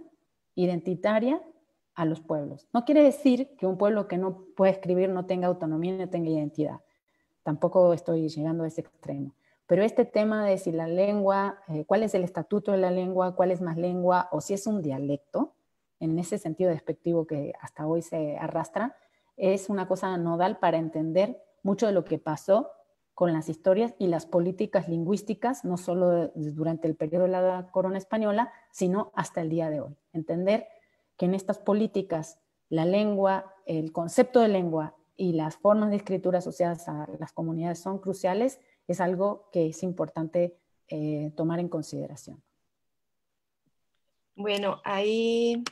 identitaria a los pueblos. No quiere decir que un pueblo que no puede escribir no tenga autonomía, no tenga identidad. Tampoco estoy llegando a ese extremo. Pero este tema de si la lengua, eh, cuál es el estatuto de la lengua, cuál es más lengua, o si es un dialecto, en ese sentido despectivo que hasta hoy se arrastra, es una cosa nodal para entender mucho de lo que pasó con las historias y las políticas lingüísticas, no solo durante el periodo de la corona española, sino hasta el día de hoy. Entender que en estas políticas la lengua, el concepto de lengua y las formas de escritura asociadas a las comunidades son cruciales es algo que es importante eh, tomar en consideración. Bueno, hay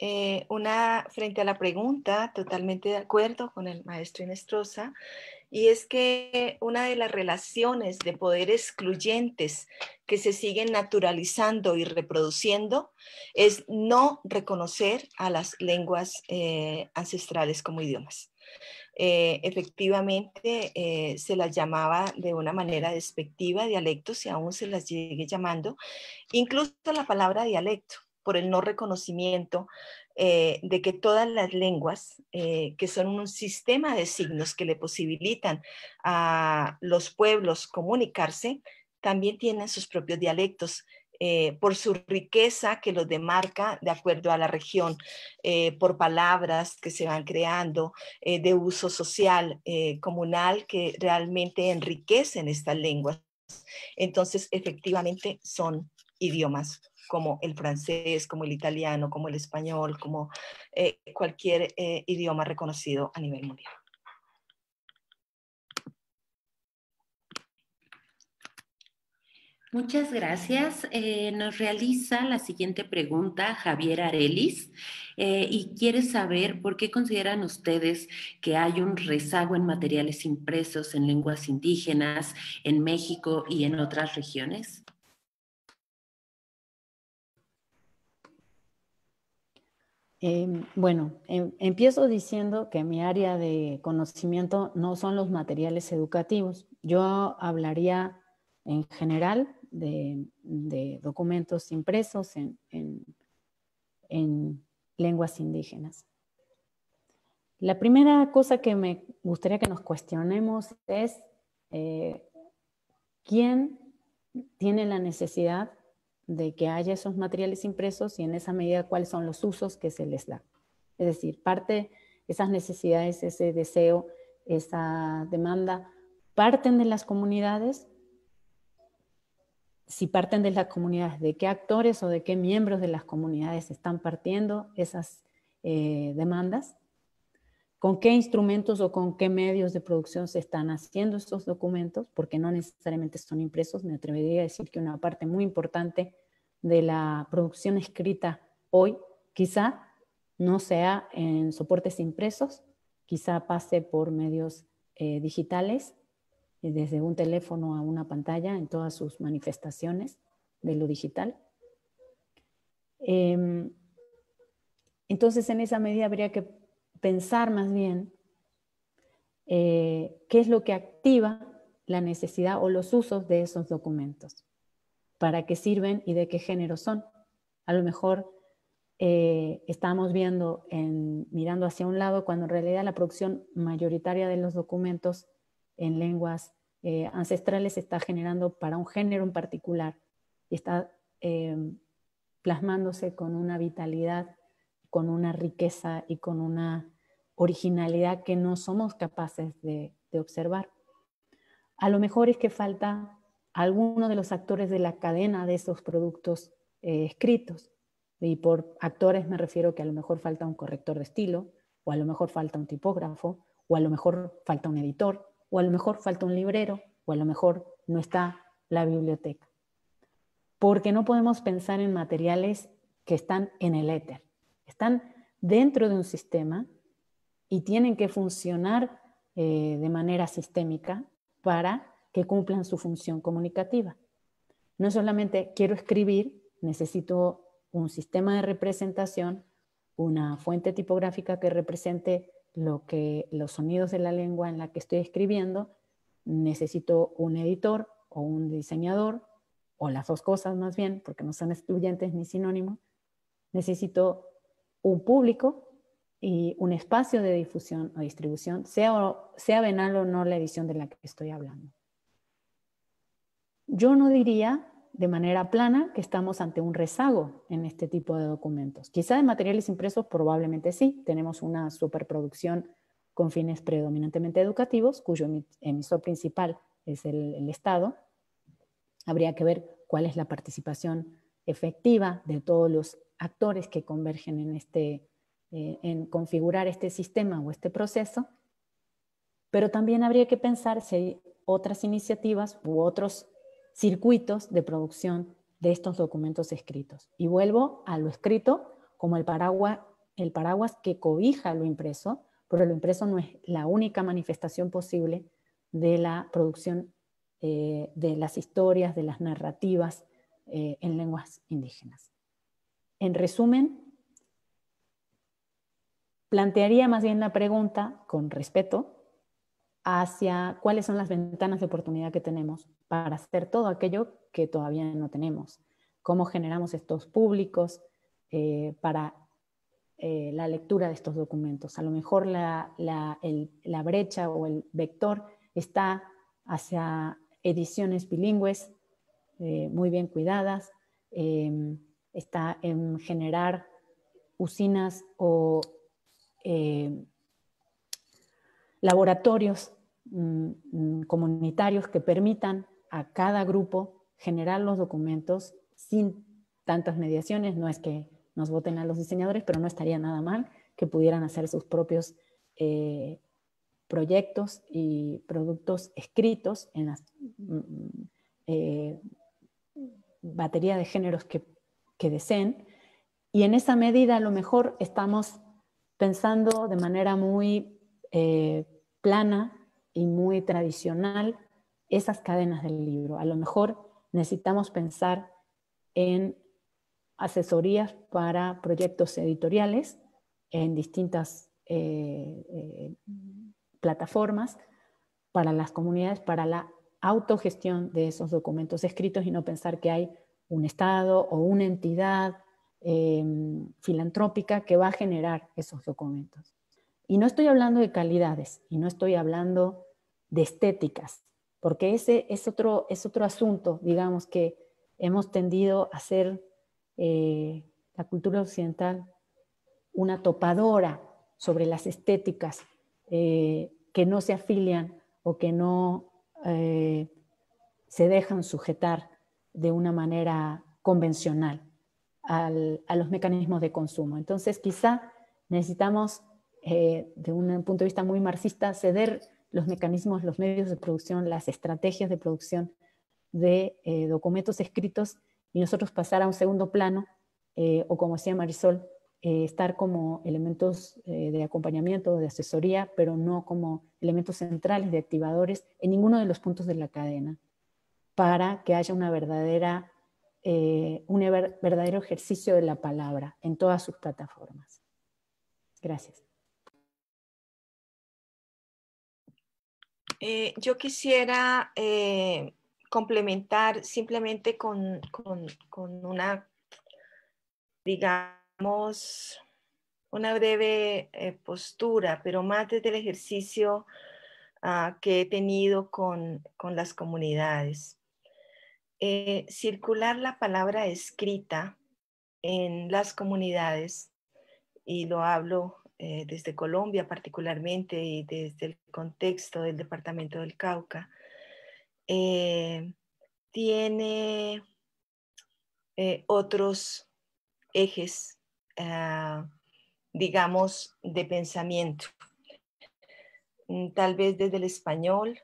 eh, una frente a la pregunta, totalmente de acuerdo con el maestro Inestrosa, y es que una de las relaciones de poder excluyentes que se siguen naturalizando y reproduciendo es no reconocer a las lenguas eh, ancestrales como idiomas. Eh, efectivamente, eh, se las llamaba de una manera despectiva dialectos y aún se las sigue llamando, incluso la palabra dialecto por el no reconocimiento eh, de que todas las lenguas, eh, que son un sistema de signos que le posibilitan a los pueblos comunicarse, también tienen sus propios dialectos. Eh, por su riqueza que los demarca de acuerdo a la región, por palabras que se van creando de uso social, comunal, que realmente enriquecen estas lenguas. Entonces, efectivamente, son idiomas como el francés, como el italiano, como el español, como eh, cualquier eh, idioma reconocido a nivel mundial. Muchas gracias. Eh, nos realiza la siguiente pregunta Javier Arelis y quiere saber por qué consideran ustedes que hay un rezago en materiales impresos en lenguas indígenas en México y en otras regiones. Em, bueno, em, empiezo diciendo que mi área de conocimiento no son los materiales educativos. Yo hablaría en general de, documentos impresos en, lenguas indígenas. La primera cosa que me gustaría que nos cuestionemos es eh, quién tiene la necesidad de que haya esos materiales impresos y en esa medida cuáles son los usos que se les da. Es decir, parte esas necesidades, ese deseo, esa demanda, parten de las comunidades. Si parten de las comunidades, ¿de qué actores o de qué miembros de las comunidades están partiendo esas eh, demandas? con qué instrumentos o con qué medios de producción se están haciendo estos documentos, porque no necesariamente son impresos. Me atrevería a decir que una parte muy importante de la producción escrita hoy quizá no sea en soportes impresos, quizá pase por medios eh, digitales, eh, desde un teléfono a una pantalla, en todas sus manifestaciones de lo digital. Em, entonces, en esa medida habría que pensar más bien eh, qué es lo que activa la necesidad o los usos de esos documentos, para qué sirven y de qué género son. A lo mejor eh, estamos viendo en, mirando hacia un lado cuando en realidad la producción mayoritaria de los documentos en lenguas eh, ancestrales se está generando para un género en particular y está em, plasmándose con una vitalidad, con una riqueza y con una originalidad que no somos capaces de, observar. A lo mejor es que falta alguno de los actores de la cadena de esos productos eh, escritos. Y por actores me refiero que a lo mejor falta un corrector de estilo, o a lo mejor falta un tipógrafo, o a lo mejor falta un editor, o a lo mejor falta un librero, o a lo mejor no está la biblioteca. Porque no podemos pensar en materiales que están en el éter, están dentro de un sistema y tienen que funcionar eh, de manera sistémica para que cumplan su función comunicativa. No solamente quiero escribir, necesito un sistema de representación, una fuente tipográfica que represente lo que, los sonidos de la lengua en la que estoy escribiendo, necesito un editor o un diseñador, o las dos cosas más bien, porque no son excluyentes ni sinónimos, necesito un público y un espacio de difusión o distribución, sea, sea venal o no la edición de la que estoy hablando. Yo no diría de manera plana que estamos ante un rezago en este tipo de documentos. Quizá de materiales impresos probablemente sí, tenemos una superproducción con fines predominantemente educativos, cuyo emisor principal es el, el Estado. Habría que ver cuál es la participación efectiva de todos los actores que convergen en este eh, en configurar este sistema o este proceso, pero también habría que pensar si hay otras iniciativas u otros circuitos de producción de estos documentos escritos. Y vuelvo a lo escrito como el paraguas, que cobija lo impreso, pero lo impreso no es la única manifestación posible de la producción eh, de las historias, de las narrativas eh, en lenguas indígenas. En resumen, plantearía más bien la pregunta con respeto hacia cuáles son las ventanas de oportunidad que tenemos para hacer todo aquello que todavía no tenemos, cómo generamos estos públicos eh, para eh, la lectura de estos documentos. A lo mejor la, brecha o el vector está hacia ediciones bilingües eh, muy bien cuidadas, está en generar usinas o eh, laboratorios mm, mm, comunitarios que permitan a cada grupo generar los documentos sin tantas mediaciones. No es que nos voten a los diseñadores, pero no estaría nada mal que pudieran hacer sus propios eh, proyectos y productos escritos en la mm, eh, batería de géneros que, que deseen. Y en esa medida a lo mejor estamos pensando de manera muy eh, plana y muy tradicional esas cadenas del libro. A lo mejor necesitamos pensar en asesorías para proyectos editoriales en distintas eh, eh, plataformas para las comunidades, para la autogestión de esos documentos escritos y no pensar que hay un Estado o una entidad Em, filantrópica que va a generar esos documentos. Y no estoy hablando de calidades y no estoy hablando de estéticas, porque ese es otro, es otro asunto, digamos, que hemos tendido a hacer eh, la cultura occidental una topadora sobre las estéticas eh, que no se afilian o que no eh, se dejan sujetar de una manera convencional a los mecanismos de consumo. Entonces, quizá necesitamos, eh, de un punto de vista muy marxista, ceder los mecanismos, los medios de producción, las estrategias de producción de eh, documentos escritos y nosotros pasar a un segundo plano, eh, o como decía Marisol, estar como elementos de acompañamiento, de asesoría, pero no como elementos centrales de activadores en ninguno de los puntos de la cadena, para que haya una verdadera eh, un verdadero ejercicio de la palabra en todas sus plataformas. Gracias. Eh, yo quisiera eh, complementar simplemente con, una, digamos, una breve postura, pero más desde el ejercicio ah, que he tenido con, con las comunidades. Eh, circular la palabra escrita en las comunidades, y lo hablo eh, desde Colombia particularmente y desde el contexto del departamento del Cauca, eh, tiene otros ejes, ah, digamos, de pensamiento. Mm, tal vez desde el español,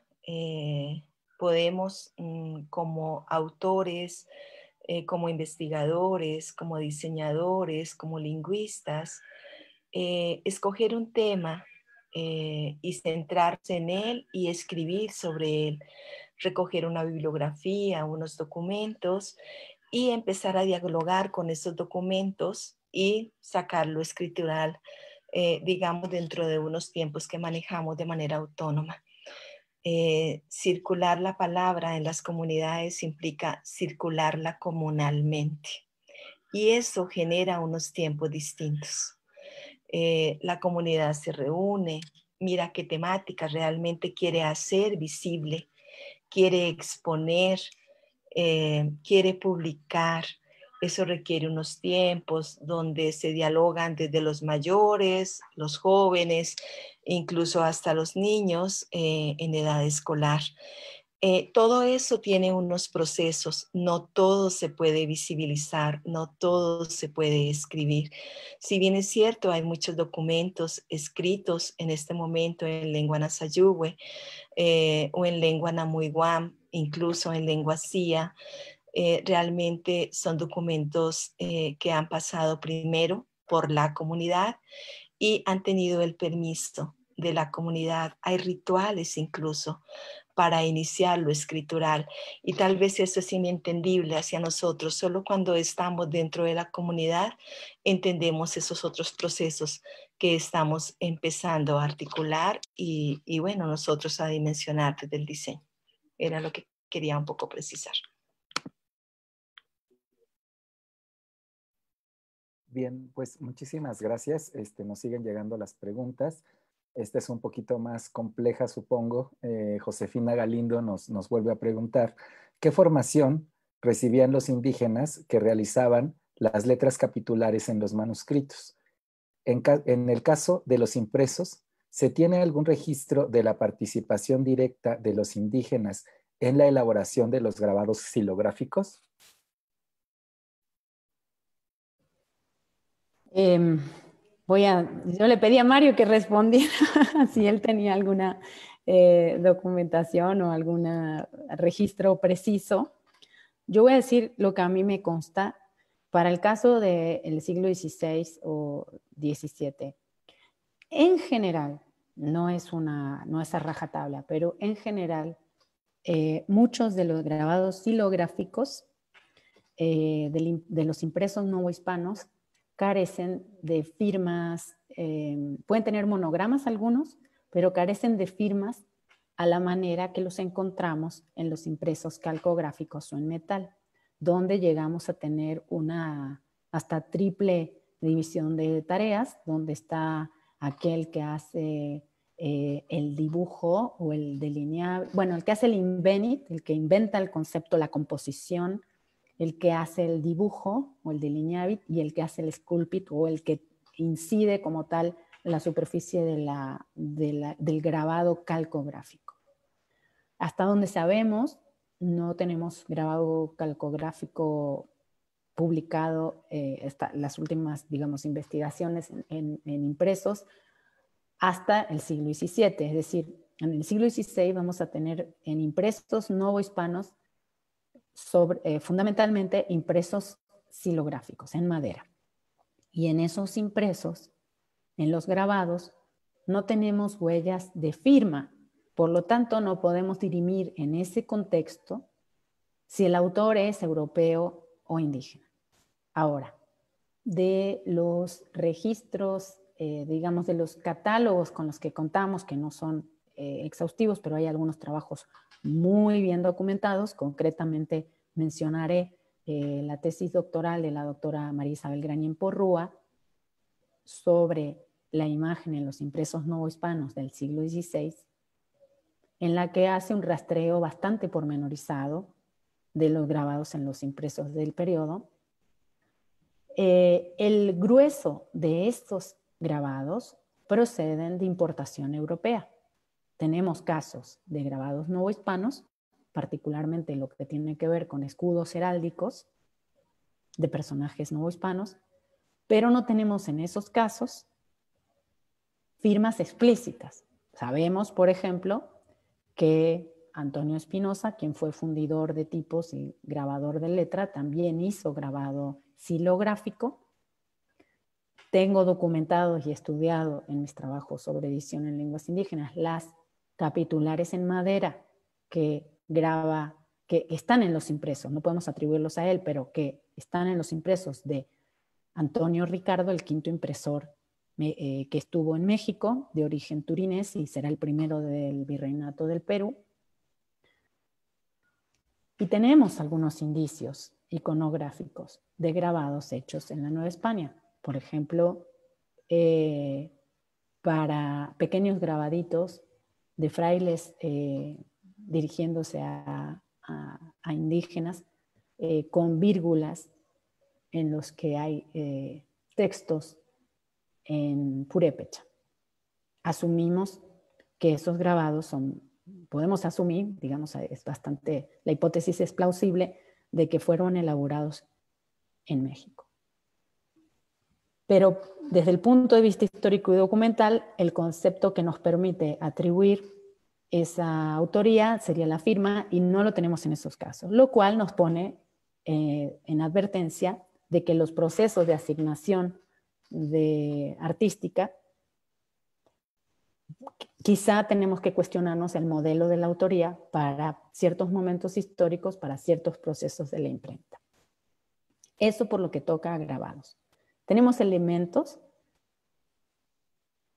podemos mm, como autores, eh, como investigadores, como diseñadores, como lingüistas, eh, escoger un tema eh, y centrarse en él y escribir sobre él, recoger una bibliografía, unos documentos y empezar a dialogar con esos documentos y lo escritural, digamos, dentro de unos tiempos que manejamos de manera autónoma. Eh, circular la palabra en las comunidades implica circularla comunalmente. Y eso genera unos tiempos distintos. Eh, la comunidad se reúne, mira qué temática realmente quiere hacer visible, quiere exponer, eh, quiere publicar, eso requiere unos tiempos donde se dialogan desde los mayores, los jóvenes, incluso hasta los niños eh, en edad escolar. Eh, todo eso tiene unos procesos, no todo se puede visibilizar, no todo se puede escribir. Si bien es cierto, hay muchos documentos escritos en este momento en lengua nasayugüe eh, o en lengua namuiguam, incluso en lengua sia, eh, realmente son documentos eh, que han pasado primero por la comunidad y han tenido el permiso de la comunidad. Hay rituales incluso para iniciar lo escritural. Y tal vez eso es inentendible hacia nosotros. Solo cuando estamos dentro de la comunidad entendemos esos otros procesos que estamos empezando a articular y, y bueno, nosotros a dimensionar desde el diseño. Era lo que quería un poco precisar. Bien, pues muchísimas gracias. Este, nos siguen llegando las preguntas. Esta es un poquito más compleja, supongo. Eh, Josefina Galindo nos, vuelve a preguntar, ¿qué formación recibían los indígenas que realizaban las letras capitulares en los manuscritos? En, en el caso de los impresos, ¿se tiene algún registro de la participación directa de los indígenas en la elaboración de los grabados xilográficos? Em, a, yo le pedí a Mario que respondiera *laughs* si él tenía alguna eh, documentación o algún registro preciso. Yo voy a decir lo que a mí me consta para el caso del siglo XVI o XVII. En general, no es, una, no es a rajatabla, pero en general, eh, muchos de los grabados silográficos eh, de, de los impresos nuevo hispanos carecen de firmas, em, pueden tener monogramas algunos, pero carecen de firmas a la manera que los encontramos en los impresos calcográficos o en metal, donde llegamos a tener una hasta triple división de tareas, donde está aquel que hace eh, el dibujo o el delineado, bueno, el que hace el invenit, el que inventa el concepto, la composición, el que hace el dibujo o el delineavit y el que hace el esculpit o el que incide como tal la superficie de del grabado calcográfico. Hasta donde sabemos, no tenemos grabado calcográfico publicado, eh, las últimas, digamos, investigaciones en, impresos, hasta el siglo XVII. Es decir, en el siglo XVI vamos a tener en impresos novohispanos eh, fundamentalmente impresos silográficos en madera. Y en esos impresos, en los grabados, no tenemos huellas de firma. Por lo tanto, no podemos dirimir en ese contexto si el autor es europeo o indígena. Ahora, de los registros, eh, digamos, de los catálogos con los que contamos, que no son eh, exhaustivos, pero hay algunos trabajos muy bien documentados. Concretamente mencionaré eh, la tesis doctoral de la doctora María Isabel Grañín Porrúa sobre la imagen en los impresos hispanos del siglo XVI, en la que hace un rastreo bastante pormenorizado de los grabados en los impresos del periodo. Eh, el grueso de estos grabados proceden de importación europea tenemos casos de grabados no hispanos, particularmente lo que tiene que ver con escudos heráldicos de personajes no hispanos, pero no tenemos en esos casos firmas explícitas. Sabemos, por ejemplo, que Antonio Espinosa, quien fue fundidor de tipos y grabador de letra, también hizo grabado silográfico. Tengo documentado y estudiado en mis trabajos sobre edición en lenguas indígenas las capitulares en madera que graba, que, están en los impresos, no podemos atribuirlos a él, pero que están en los impresos de Antonio Ricardo, el quinto impresor eh, que estuvo en México, de origen turinés y será el primero del virreinato del Perú. Y tenemos algunos indicios iconográficos de grabados hechos en la Nueva España. Por ejemplo, eh, para pequeños grabaditos de frailes eh, dirigiéndose a, indígenas eh, con vírgulas en los que hay eh, textos en purépecha. Asumimos que esos grabados son, podemos asumir, digamos, es bastante, la hipótesis es plausible de que fueron elaborados en México. Pero desde el punto de vista histórico y documental, el concepto que nos permite atribuir esa autoría sería la firma y no lo tenemos en esos casos, lo cual nos pone eh, en advertencia de que los procesos de asignación de artística quizá tenemos que cuestionarnos el modelo de la autoría para ciertos momentos históricos, para ciertos procesos de la imprenta. Eso por lo que toca a grabados. Tenemos elementos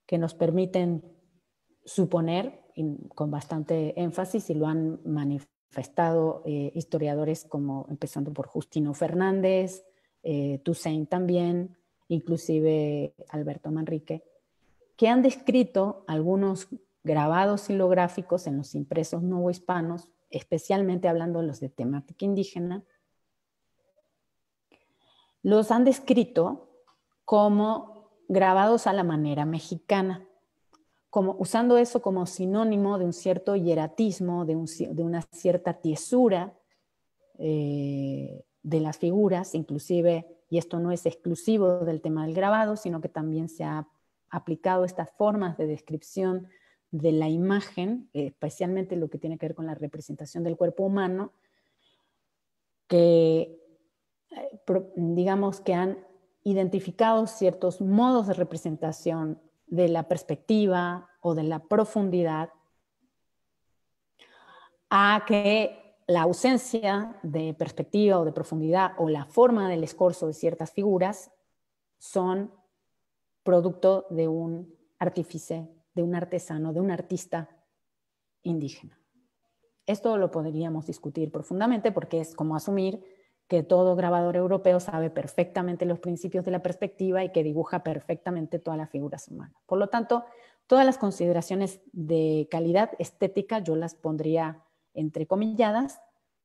que nos permiten suponer con bastante énfasis y lo han manifestado eh, historiadores como empezando por Justino Fernández, eh, Toussaint también, inclusive Alberto Manrique, que han descrito algunos grabados hilográficos en los impresos nuevo hispanos, especialmente hablando de los de temática indígena, los han descrito como grabados a la manera mexicana, como usando eso como sinónimo de un cierto hieratismo, de, una cierta tiesura eh, de las figuras, inclusive, y esto no es exclusivo del tema del grabado, sino que también se ha aplicado estas formas de descripción de la imagen, especialmente lo que tiene que ver con la representación del cuerpo humano, que eh, digamos que han identificados ciertos modos de representación de la perspectiva o de la profundidad, a que la ausencia de perspectiva o de profundidad o la forma del escorzo de ciertas figuras son producto de un artífice, de un artesano, de un artista indígena. Esto lo podríamos discutir profundamente porque es como asumir que todo grabador europeo sabe perfectamente los principios de la perspectiva y que dibuja perfectamente todas las figuras humanas. Por lo tanto, todas las consideraciones de calidad estética yo las pondría entre comilladas,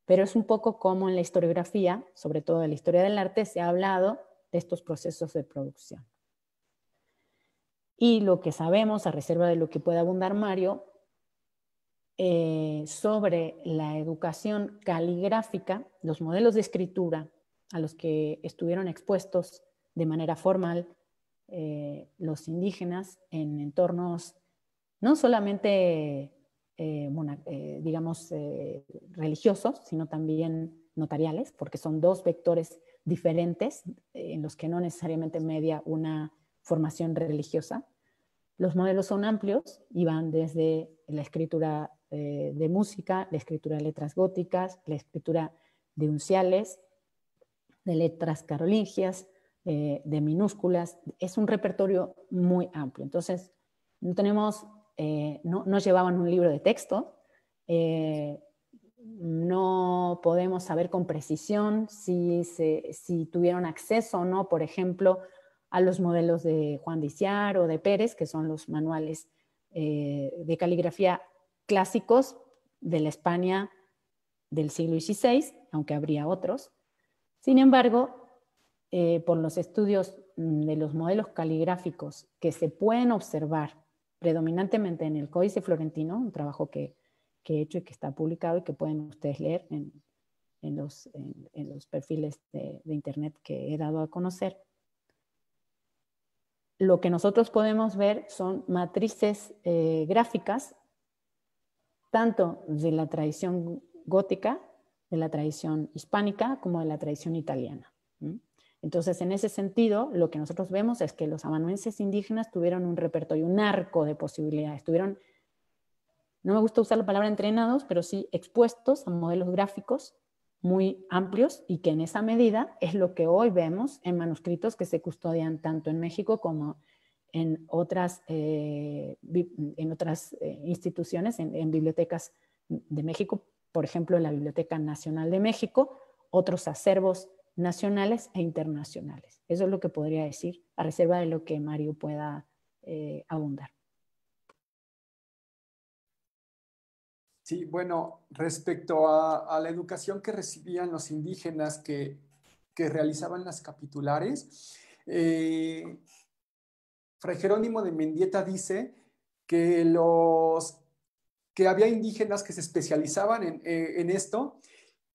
pero es un poco como en la historiografía, sobre todo en la historia del arte, se ha hablado de estos procesos de producción. Y lo que sabemos, a reserva de lo que pueda abundar Mario, eh, sobre la educación caligráfica, los modelos de escritura a los que estuvieron expuestos de manera formal eh, los indígenas en entornos no solamente, eh, digamos, religiosos, sino también notariales, porque son dos vectores diferentes en los que no necesariamente media una formación religiosa. Los modelos son amplios y van desde la escritura eh, de música, la escritura de letras góticas, la escritura de unciales, de letras carolingias, eh, de minúsculas. Es un repertorio muy amplio. Entonces, no tenemos, eh, no, llevaban un libro de texto, no podemos saber con precisión si, si tuvieron acceso o no, por ejemplo, a los modelos de Juan Diciar o de Pérez, que son los manuales de caligrafía clásicos de la España del siglo XVI, aunque habría otros. Sin embargo, eh, por los estudios mm, de los modelos caligráficos que se pueden observar predominantemente en el Códice Florentino, un trabajo que, he hecho y que está publicado y que pueden ustedes leer en, los, perfiles de, Internet que he dado a conocer, lo que nosotros podemos ver son matrices eh, gráficas tanto de la tradición gótica, de la tradición hispánica, como de la tradición italiana. Entonces, en ese sentido, lo que nosotros vemos es que los amanuenses indígenas tuvieron un repertorio, un arco de posibilidades, tuvieron, no me gusta usar la palabra entrenados, pero sí expuestos a modelos gráficos muy amplios y que en esa medida es lo que hoy vemos en manuscritos que se custodian tanto en México como en otras, eh, en otras eh, instituciones, en, bibliotecas de México, por ejemplo, en la Biblioteca Nacional de México, otros acervos nacionales e internacionales. Eso es lo que podría decir, a reserva de lo que Mario pueda eh, abundar. Sí, bueno, respecto a, la educación que recibían los indígenas que, realizaban las capitulares, Fray Jerónimo de Mendieta dice que, los, que había indígenas que se especializaban eh, en, esto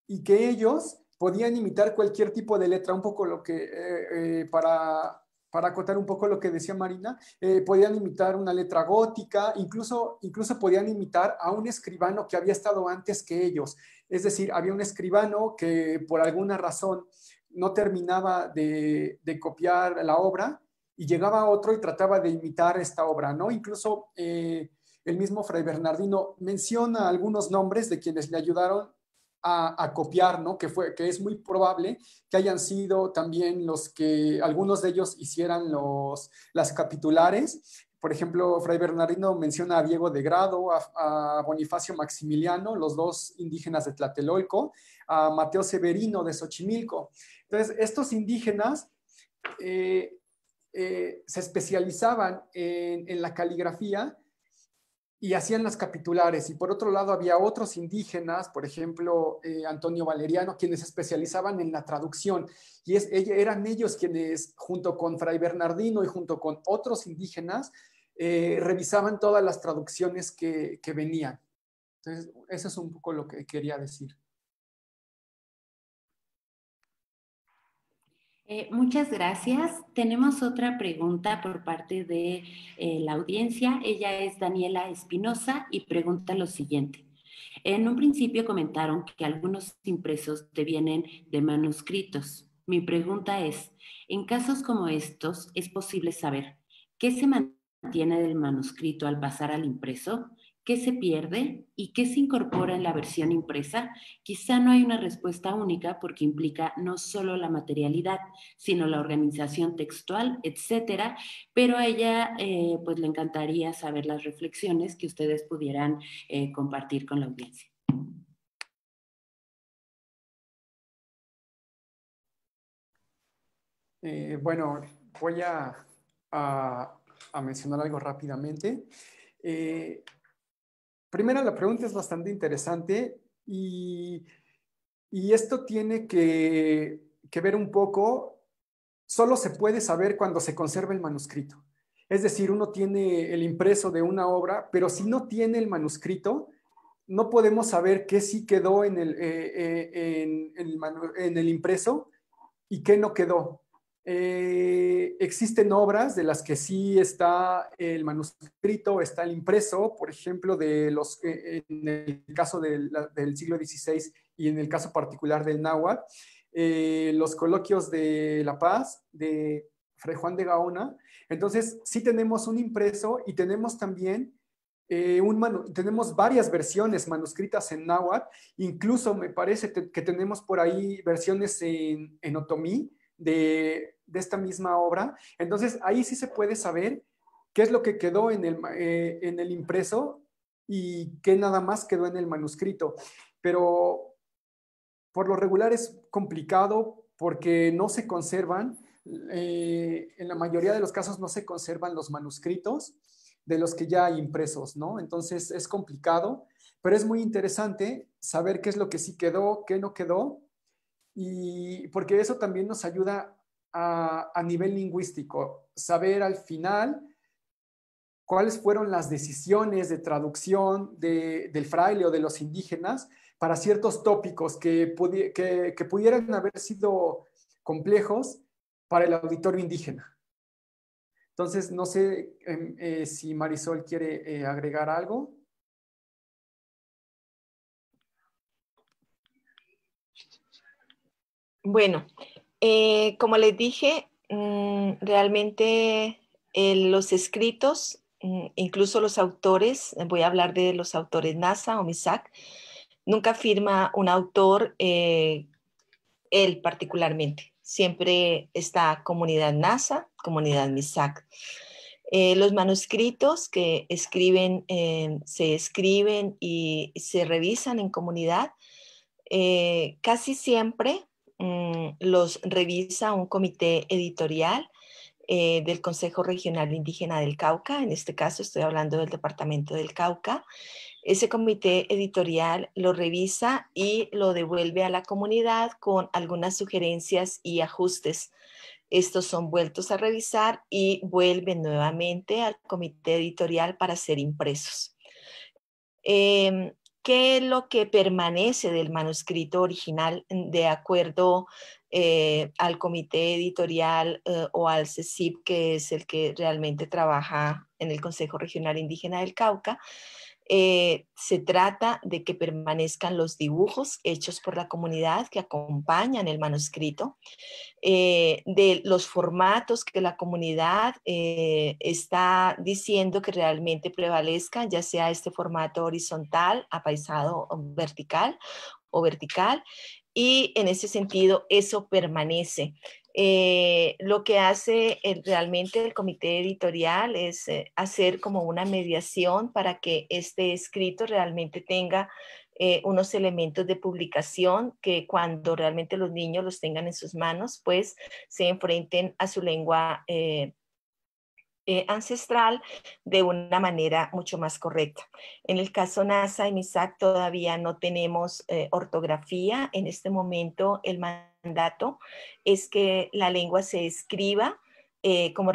y que ellos podían imitar cualquier tipo de letra, un poco lo que, eh, eh, para, acotar un poco lo que decía Marina, podían imitar una letra gótica, incluso, incluso podían imitar a un escribano que había estado antes que ellos. Es decir, había un escribano que por alguna razón no terminaba de, de copiar la obra y llegaba otro y trataba de imitar esta obra, ¿no? Incluso eh, el mismo Fray Bernardino menciona algunos nombres de quienes le ayudaron a, copiar, ¿no? Que, fue, que es muy probable que hayan sido también los que algunos de ellos hicieran los, las capitulares. Por ejemplo, Fray Bernardino menciona a Diego de Grado, a, Bonifacio Maximiliano, los dos indígenas de Tlatelolco, a Mateo Severino de Xochimilco. Entonces, estos indígenas eh, eh, se especializaban en, la caligrafía y hacían las capitulares. Y por otro lado había otros indígenas, por ejemplo, eh, Antonio Valeriano, quienes se especializaban en la traducción. Y eran ellos quienes, junto con Fray Bernardino y junto con otros indígenas, eh, revisaban todas las traducciones que, que venían. Entonces, eso es un poco lo que quería decir. Eh, muchas gracias. Tenemos otra pregunta por parte de eh, la audiencia. Ella es Daniela Espinosa y pregunta lo siguiente. En un principio comentaron que algunos impresos vienen de manuscritos. Mi pregunta es, en casos como estos, ¿es posible saber qué se mantiene del manuscrito al pasar al impreso? qué se pierde y qué se incorpora en la versión impresa, quizá no hay una respuesta única porque implica no solo la materialidad, sino la organización textual, etcétera, pero a ella eh, pues le encantaría saber las reflexiones que ustedes pudieran eh, compartir con la audiencia. Eh, bueno, voy a, mencionar algo rápidamente. Primero, la pregunta es bastante interesante y, esto tiene que, ver un poco, solo se puede saber cuando se conserva el manuscrito. Es decir, uno tiene el impreso de una obra, pero si no tiene el manuscrito, no podemos saber qué sí quedó el, eh, eh, en el impreso y qué no quedó. Eh, existen obras de las que sí está el manuscrito, está el impreso, por ejemplo, de los, que en el caso del, siglo XVI y en el caso particular del náhuatl, eh, los coloquios de La Paz, de Fray Juan de Gaona. Entonces, sí tenemos un impreso y tenemos también eh, un tenemos varias versiones manuscritas en náhuatl, incluso me parece que tenemos por ahí versiones en, en otomí de de esta misma obra. Entonces, ahí sí se puede saber qué es lo que quedó en el, eh, en el impreso y qué nada más quedó en el manuscrito. Pero por lo regular es complicado porque no se conservan, eh, en la mayoría de los casos no se conservan los manuscritos de los que ya hay impresos, ¿no? Entonces es complicado, pero es muy interesante saber qué es lo que sí quedó, qué no quedó, y porque eso también nos ayuda a, nivel lingüístico, saber al final cuáles fueron las decisiones de traducción del fraile o de los indígenas para ciertos tópicos que, pudieran haber sido complejos para el auditorio indígena. Entonces, no sé em, eh, si Marisol quiere eh, agregar algo. Bueno, eh, como les dije, mm, realmente eh, los escritos, mm, incluso los autores, eh, voy a hablar de los autores NASA o MISAC, nunca firma un autor él particularmente. Siempre está comunidad NASA, comunidad MISAC. los manuscritos que escriben, se escriben y se revisan en comunidad, casi siempre Mm, los revisa un comité editorial eh, del Consejo Regional Indígena del Cauca, en este caso estoy hablando del Departamento del Cauca. Ese comité editorial lo revisa y lo devuelve a la comunidad con algunas sugerencias y ajustes. Estos son vueltos a revisar y vuelven nuevamente al comité editorial para ser impresos. Em, qué es lo que permanece del manuscrito original de acuerdo eh, al comité editorial eh, o al CECIP, que es el que realmente trabaja en el Consejo Regional Indígena del Cauca. Eh, se trata de que permanezcan los dibujos hechos por la comunidad que acompañan el manuscrito, eh, de los formatos que la comunidad eh, está diciendo que realmente prevalezcan, ya sea este formato horizontal, apaisado vertical o vertical. Y en ese sentido, eso permanece. Eh, lo que hace realmente el comité editorial es eh, hacer como una mediación para que este escrito realmente tenga eh, unos elementos de publicación que cuando realmente los niños los tengan en sus manos, pues se enfrenten a su lengua ancestral de una manera mucho más correcta. En el caso NASA y MISAC todavía no tenemos ortografía. En este momento el dato, es que la lengua se escriba eh, como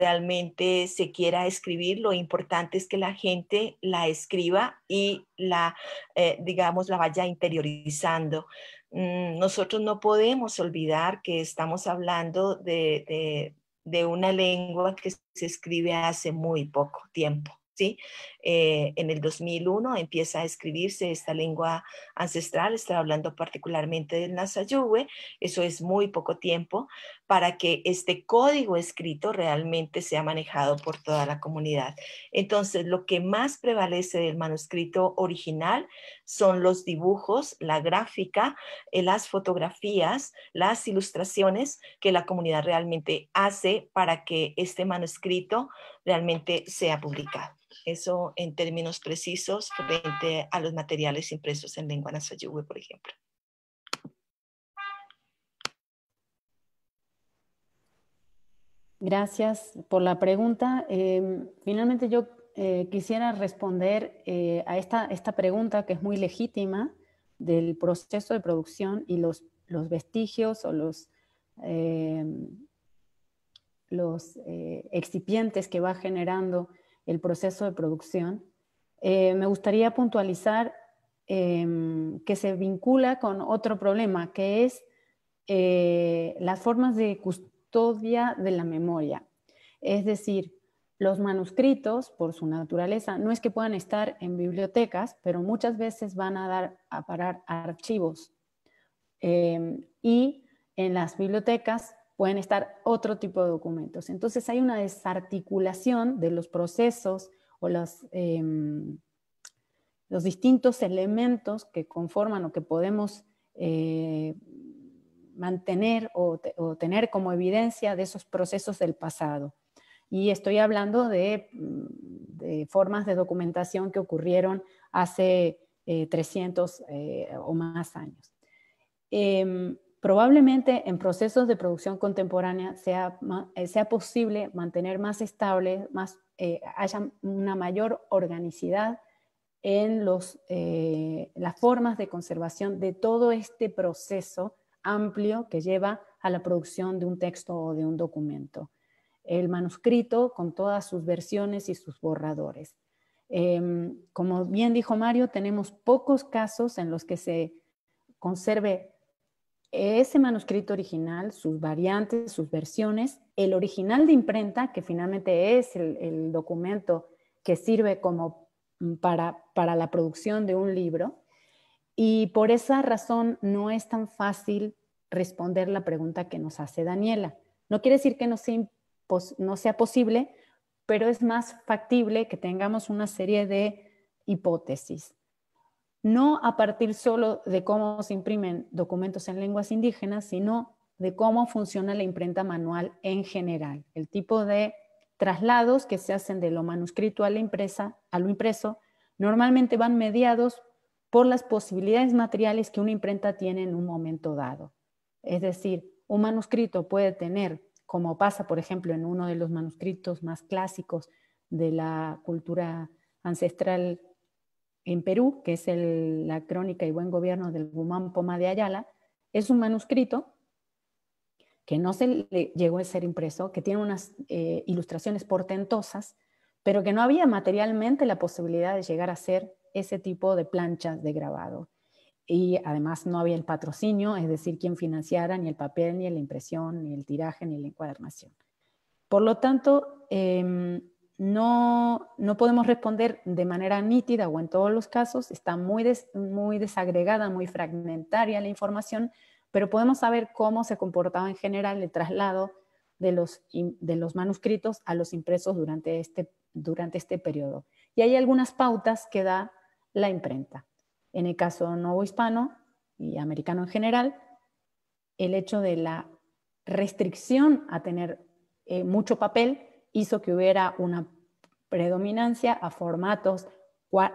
realmente se quiera escribir. Lo importante es que la gente la escriba y la, eh, digamos, la vaya interiorizando. Mm, nosotros no podemos olvidar que estamos hablando de una lengua que se escribe hace muy poco tiempo. Eh, en el 2001 empieza a escribirse esta lengua ancestral, está hablando particularmente del yuwe. eso es muy poco tiempo, para que este código escrito realmente sea manejado por toda la comunidad. Entonces, lo que más prevalece del manuscrito original son los dibujos, la gráfica, eh, las fotografías, las ilustraciones que la comunidad realmente hace para que este manuscrito realmente sea publicado. Eso en términos precisos frente a los materiales impresos en lengua nasayugüe, por ejemplo. Gracias por la pregunta. Em, finalmente yo eh, quisiera responder eh, a esta, esta pregunta que es muy legítima del proceso de producción y los, los vestigios o los, em, los eh, excipientes que va generando el proceso de producción. me gustaría puntualizar em, que se vincula con otro problema, que es las formas de de la memoria. Es decir, los manuscritos, por su naturaleza, no es que puedan estar en bibliotecas, pero muchas veces van a dar a parar archivos. Em, y en las bibliotecas pueden estar otro tipo de documentos. Entonces hay una desarticulación de los procesos o los, em, los distintos elementos que conforman o que podemos eh, mantener o, tener como evidencia de esos procesos del pasado. Y estoy hablando de, mm, formas de documentación que ocurrieron hace 300 eh, eh, o más años. Em, probablemente en procesos de producción contemporánea sea, eh, posible mantener más estable, haya una mayor organicidad en las formas de conservación de todo este proceso amplio que lleva a la producción de un texto o de un documento. El manuscrito con todas sus versiones y sus borradores. Em, como bien dijo Mario, tenemos pocos casos en los que se conserve ese manuscrito original, sus variantes, sus versiones, el original de imprenta, que finalmente es el, documento que sirve como mm, para, para la producción de un libro. Y por esa razón no es tan fácil responder la pregunta que nos hace Daniela. No quiere decir que no sea, posible, pero es más factible que tengamos una serie de hipótesis. No a partir solo de cómo se imprimen documentos en lenguas indígenas, sino de cómo funciona la imprenta manual en general, el tipo de traslados que se hacen de lo manuscrito a la impresa, a lo impreso, normalmente van mediados por las posibilidades materiales que una imprenta tiene en un momento dado. Es decir, un manuscrito puede tener, como pasa por ejemplo en uno de los manuscritos más clásicos de la cultura ancestral en Perú, que es la crónica y buen gobierno del Gumán Poma de Ayala, es un manuscrito que no se llegó a ser impreso, que tiene unas eh, ilustraciones portentosas, pero que no había materialmente la posibilidad de llegar a ser ese tipo de planchas de grabado y además no había el patrocinio, es decir, quien financiara ni el papel, ni la impresión, ni el tiraje, ni la encuadernación. Por lo tanto, em, no, podemos responder de manera nítida o en todos los casos, está muy, muy desagregada, muy fragmentaria la información, pero podemos saber cómo se comportaba en general el traslado de los, de los manuscritos a los impresos durante este, durante este periodo. Y hay algunas pautas que da la imprenta. En el caso nuevo hispano y americano en general, el hecho de la restricción a tener eh, mucho papel hizo que hubiera una predominancia a formatos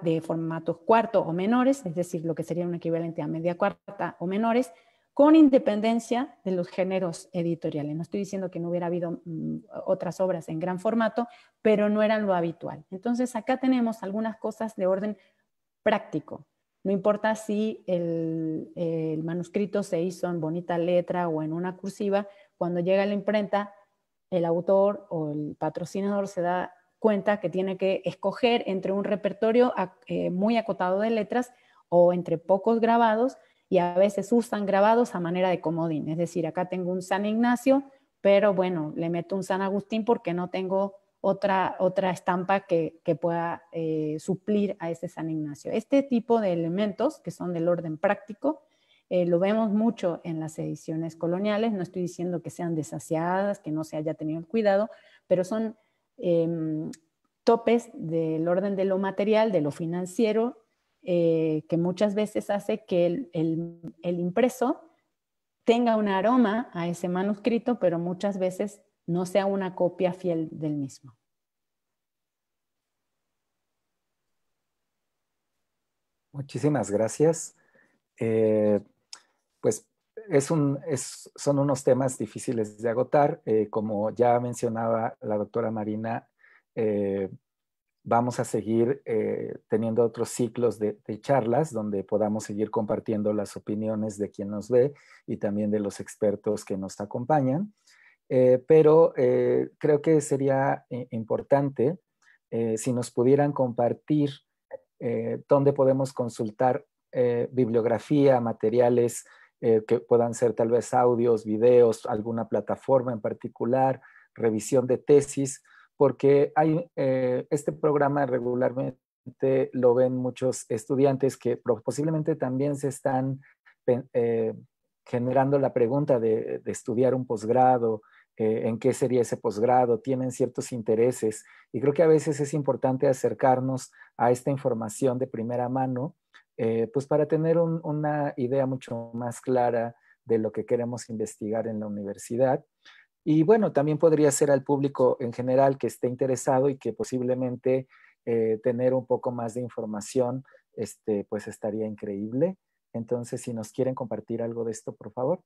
de formatos cuarto o menores, es decir, lo que sería un equivalente a media cuarta o menores, con independencia de los géneros editoriales. No estoy diciendo que no hubiera habido mm, otras obras en gran formato, pero no eran lo habitual. Entonces acá tenemos algunas cosas de orden práctico. No importa si el, manuscrito se hizo en bonita letra o en una cursiva, cuando llega a la imprenta, el autor o el patrocinador se da cuenta que tiene que escoger entre un repertorio eh, muy acotado de letras o entre pocos grabados y a veces usan grabados a manera de comodín. Es decir, acá tengo un San Ignacio, pero bueno, le meto un San Agustín porque no tengo otra, otra estampa que, pueda eh, suplir a ese San Ignacio. Este tipo de elementos que son del orden práctico, eh, lo vemos mucho en las ediciones coloniales, no estoy diciendo que sean desasiadas, que no se haya tenido el cuidado, pero son em, topes del orden de lo material, de lo financiero, eh, que muchas veces hace que el, el, el, impreso tenga un aroma a ese manuscrito, pero muchas veces no sea una copia fiel del mismo. Muchísimas gracias. Eh, pues son unos temas difíciles de agotar. Eh, como ya mencionaba la doctora Marina, eh, vamos a seguir teniendo otros ciclos de, charlas donde podamos seguir compartiendo las opiniones de quien nos ve y también de los expertos que nos acompañan. Eh, pero eh, creo que sería eh, importante si nos pudieran compartir dónde podemos consultar bibliografía, materiales que puedan ser tal vez audios, videos, alguna plataforma en particular, revisión de tesis, porque hay, este programa regularmente lo ven muchos estudiantes que posiblemente también se están generando la pregunta de estudiar un posgrado eh, en qué sería ese posgrado, tienen ciertos intereses y creo que a veces es importante acercarnos a esta información de primera mano, eh, pues para tener una idea mucho más clara de lo que queremos investigar en la universidad. Y bueno, también podría ser al público en general que esté interesado y que posiblemente eh, tener un poco más de información, este, pues estaría increíble. Entonces, si nos quieren compartir algo de esto, por favor.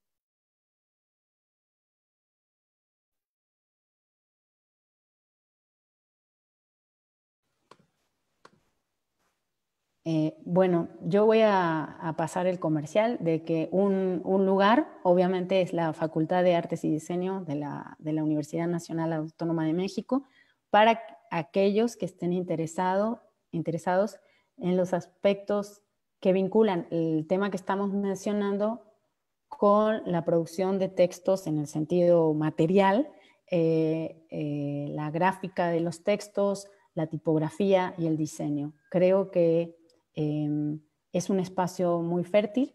Eh, bueno, yo voy a, pasar el comercial de que un, lugar, obviamente, es la Facultad de Artes y Diseño de la, Universidad Nacional Autónoma de México, para aquellos que estén interesados en los aspectos que vinculan el tema que estamos mencionando con la producción de textos en el sentido material, eh, eh, la gráfica de los textos, la tipografía y el diseño. Creo que Em, es un espacio muy fértil.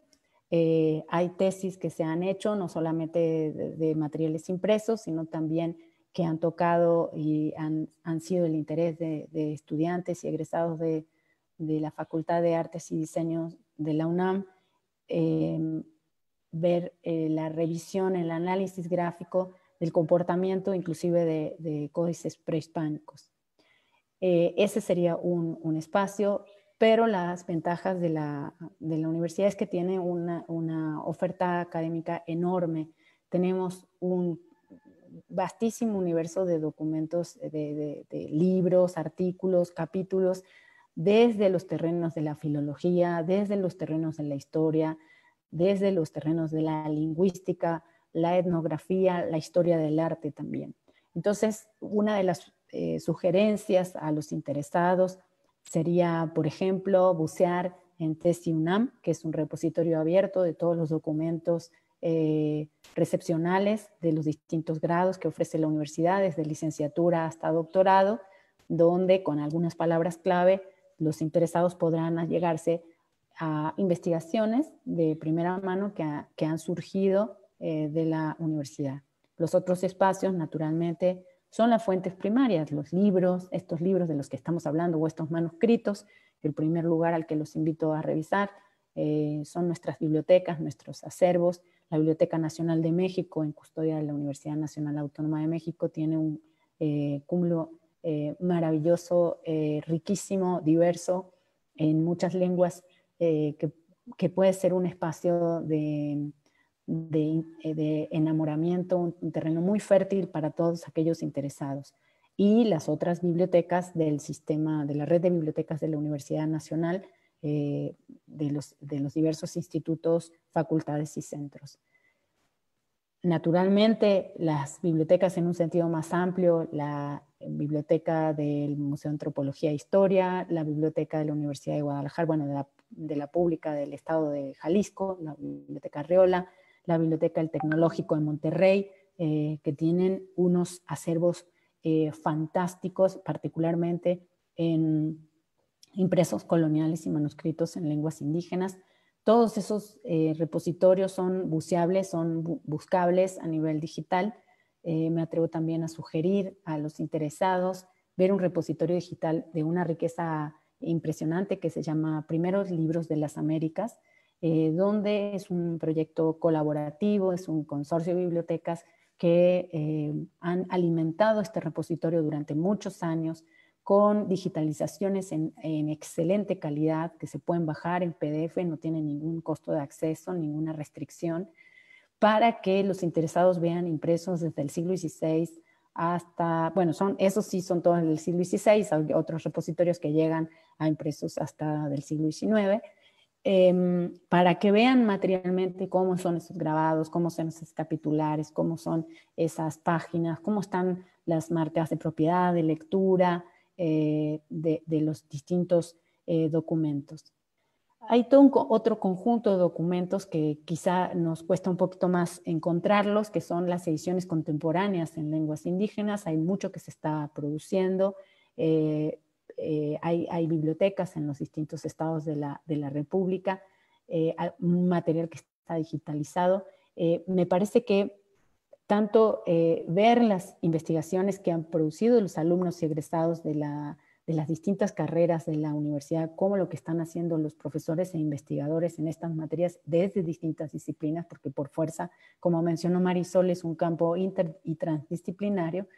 Eh, hay tesis que se han hecho, no solamente de, materiales impresos, sino también que han tocado y han, sido el interés de, estudiantes y egresados de, la Facultad de Artes y Diseños de la UNAM. Em, ver eh, la revisión, el análisis gráfico del comportamiento inclusive de, códices prehispánicos. Eh, ese sería un espacio pero las ventajas de la, universidad es que tiene una, oferta académica enorme. Tenemos un vastísimo universo de documentos, de, libros, artículos, capítulos, desde los terrenos de la filología, desde los terrenos de la historia, desde los terrenos de la lingüística, la etnografía, la historia del arte también. Entonces, una de las eh, sugerencias a los interesados Sería, por ejemplo, bucear en UNAM, que es un repositorio abierto de todos los documentos eh, recepcionales de los distintos grados que ofrece la universidad, desde licenciatura hasta doctorado, donde con algunas palabras clave los interesados podrán allegarse a investigaciones de primera mano que, han surgido eh, de la universidad. Los otros espacios, naturalmente, son las fuentes primarias, los libros, estos libros de los que estamos hablando o estos manuscritos, el primer lugar al que los invito a revisar eh, son nuestras bibliotecas, nuestros acervos. La Biblioteca Nacional de México, en custodia de la Universidad Nacional Autónoma de México, tiene un eh, cúmulo eh, maravilloso, riquísimo, diverso, en muchas lenguas, que puede ser un espacio de eh, de, enamoramiento, un, terreno muy fértil para todos aquellos interesados. Y las otras bibliotecas del sistema, de la red de bibliotecas de la Universidad Nacional, eh, de, los, diversos institutos, facultades y centros. Naturalmente, las bibliotecas en un sentido más amplio, la biblioteca del Museo de Antropología e Historia, la biblioteca de la Universidad de Guadalajara, bueno, de la, de pública del Estado de Jalisco, la biblioteca Reola, la Biblioteca del Tecnológico de Monterrey, eh, que tienen unos acervos eh, fantásticos, particularmente en impresos coloniales y manuscritos en lenguas indígenas. Todos esos eh, repositorios son buceables, son buscables a nivel digital. me atrevo también a sugerir a los interesados ver un repositorio digital de una riqueza impresionante que se llama Primeros Libros de las Américas, eh, donde es un proyecto colaborativo, es un consorcio de bibliotecas que eh, han alimentado este repositorio durante muchos años con digitalizaciones en, excelente calidad que se pueden bajar en PDF, no tienen ningún costo de acceso, ninguna restricción, para que los interesados vean impresos desde el siglo XVI hasta, bueno, son, esos sí son todos del siglo XVI, hay otros repositorios que llegan a impresos hasta del siglo XIX, Em, para que vean materialmente cómo son esos grabados, cómo son esos capitulares, cómo son esas páginas, cómo están las marcas de propiedad, de lectura, eh, de, los distintos eh, documentos. Hay todo otro conjunto de documentos que quizá nos cuesta un poquito más encontrarlos, que son las ediciones contemporáneas en lenguas indígenas. Hay mucho que se está produciendo. Eh, eh, hay, bibliotecas en los distintos estados de la, República, eh, material que está digitalizado. Eh, me parece que tanto eh, ver las investigaciones que han producido los alumnos y egresados de, de las distintas carreras de la universidad, como lo que están haciendo los profesores e investigadores en estas materias desde distintas disciplinas, porque por fuerza, como mencionó Marisol, es un campo inter y transdisciplinario,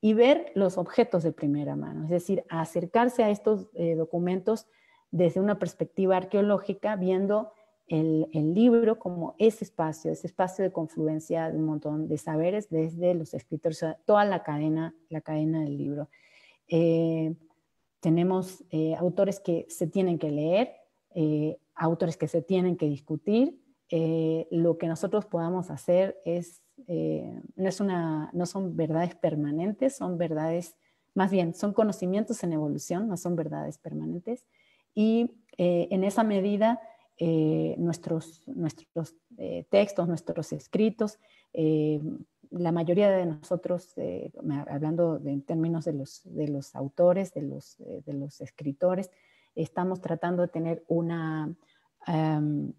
y ver los objetos de primera mano, es decir, acercarse a estos eh, documentos desde una perspectiva arqueológica, viendo el, libro como ese espacio, ese espacio de confluencia de un montón de saberes desde los escritores, toda la cadena, la cadena del libro. Eh, tenemos eh, autores que se tienen que leer, autores que se tienen que discutir. lo que nosotros podamos hacer es eh, no, es una, no son verdades permanentes, son verdades, más bien, son conocimientos en evolución, no son verdades permanentes. Y eh, en esa medida, eh, nuestros, nuestros textos, nuestros escritos, la mayoría de nosotros, hablando en términos de los, autores, de los, escritores, estamos tratando de tener una, em,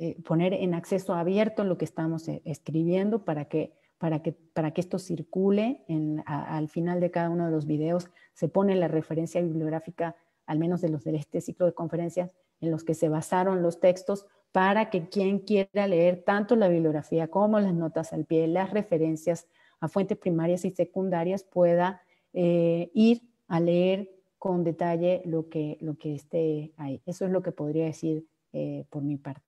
eh, poner en acceso abierto lo que estamos eh, escribiendo para que, para que, para que esto circule. al final de cada uno de los videos se pone la referencia bibliográfica, al menos de los de este ciclo de conferencias, en los que se basaron los textos para que quien quiera leer tanto la bibliografía como las notas al pie, las referencias a fuentes primarias y secundarias pueda eh, ir a leer con detalle lo que, lo que esté ahí. Eso es lo que podría decir por mi parte.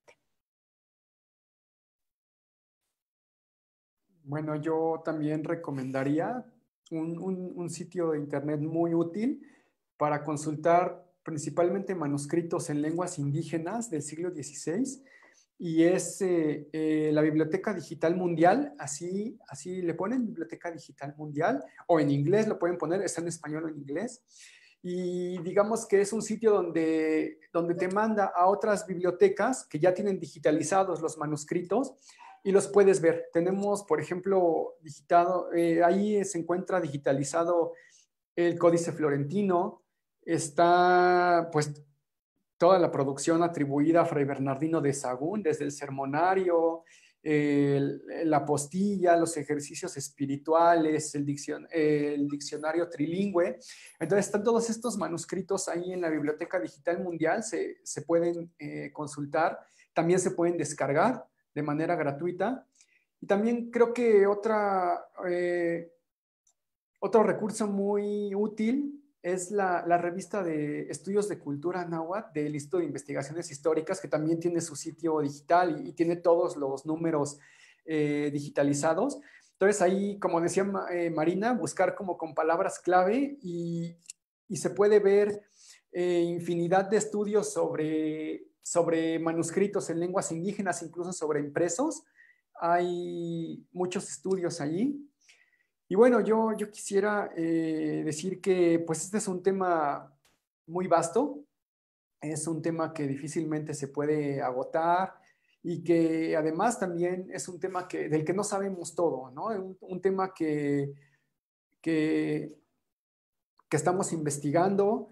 Bueno, yo también recomendaría un, sitio de internet muy útil para consultar principalmente manuscritos en lenguas indígenas del siglo XVI y es eh, eh, la Biblioteca Digital Mundial, así, así le ponen Biblioteca Digital Mundial o en inglés lo pueden poner, está en español o en inglés y digamos que es un sitio donde, donde te manda a otras bibliotecas que ya tienen digitalizados los manuscritos y los puedes ver. Tenemos, por ejemplo, digitado, eh, ahí se encuentra digitalizado el Códice Florentino, está pues toda la producción atribuida a Fray Bernardino de Sagún, desde el sermonario, la postilla, los ejercicios espirituales, el, diccionario trilingüe. Entonces, están todos estos manuscritos ahí en la Biblioteca Digital Mundial, se, pueden eh, consultar, también se pueden descargar de manera gratuita. Y también creo que otra, eh, otro recurso muy útil es la, revista de estudios de cultura Nahuatl del Instituto de Investigaciones Históricas, que también tiene su sitio digital y, tiene todos los números eh, digitalizados. Entonces ahí, como decía eh, Marina, buscar como con palabras clave y, se puede ver infinidad de estudios sobre sobre manuscritos en lenguas indígenas, incluso sobre impresos. Hay muchos estudios allí. Y bueno, yo, quisiera eh, decir que pues este es un tema muy vasto, es un tema que difícilmente se puede agotar y que además también es un tema del que no sabemos todo, ¿no? Un, un tema que, que estamos investigando,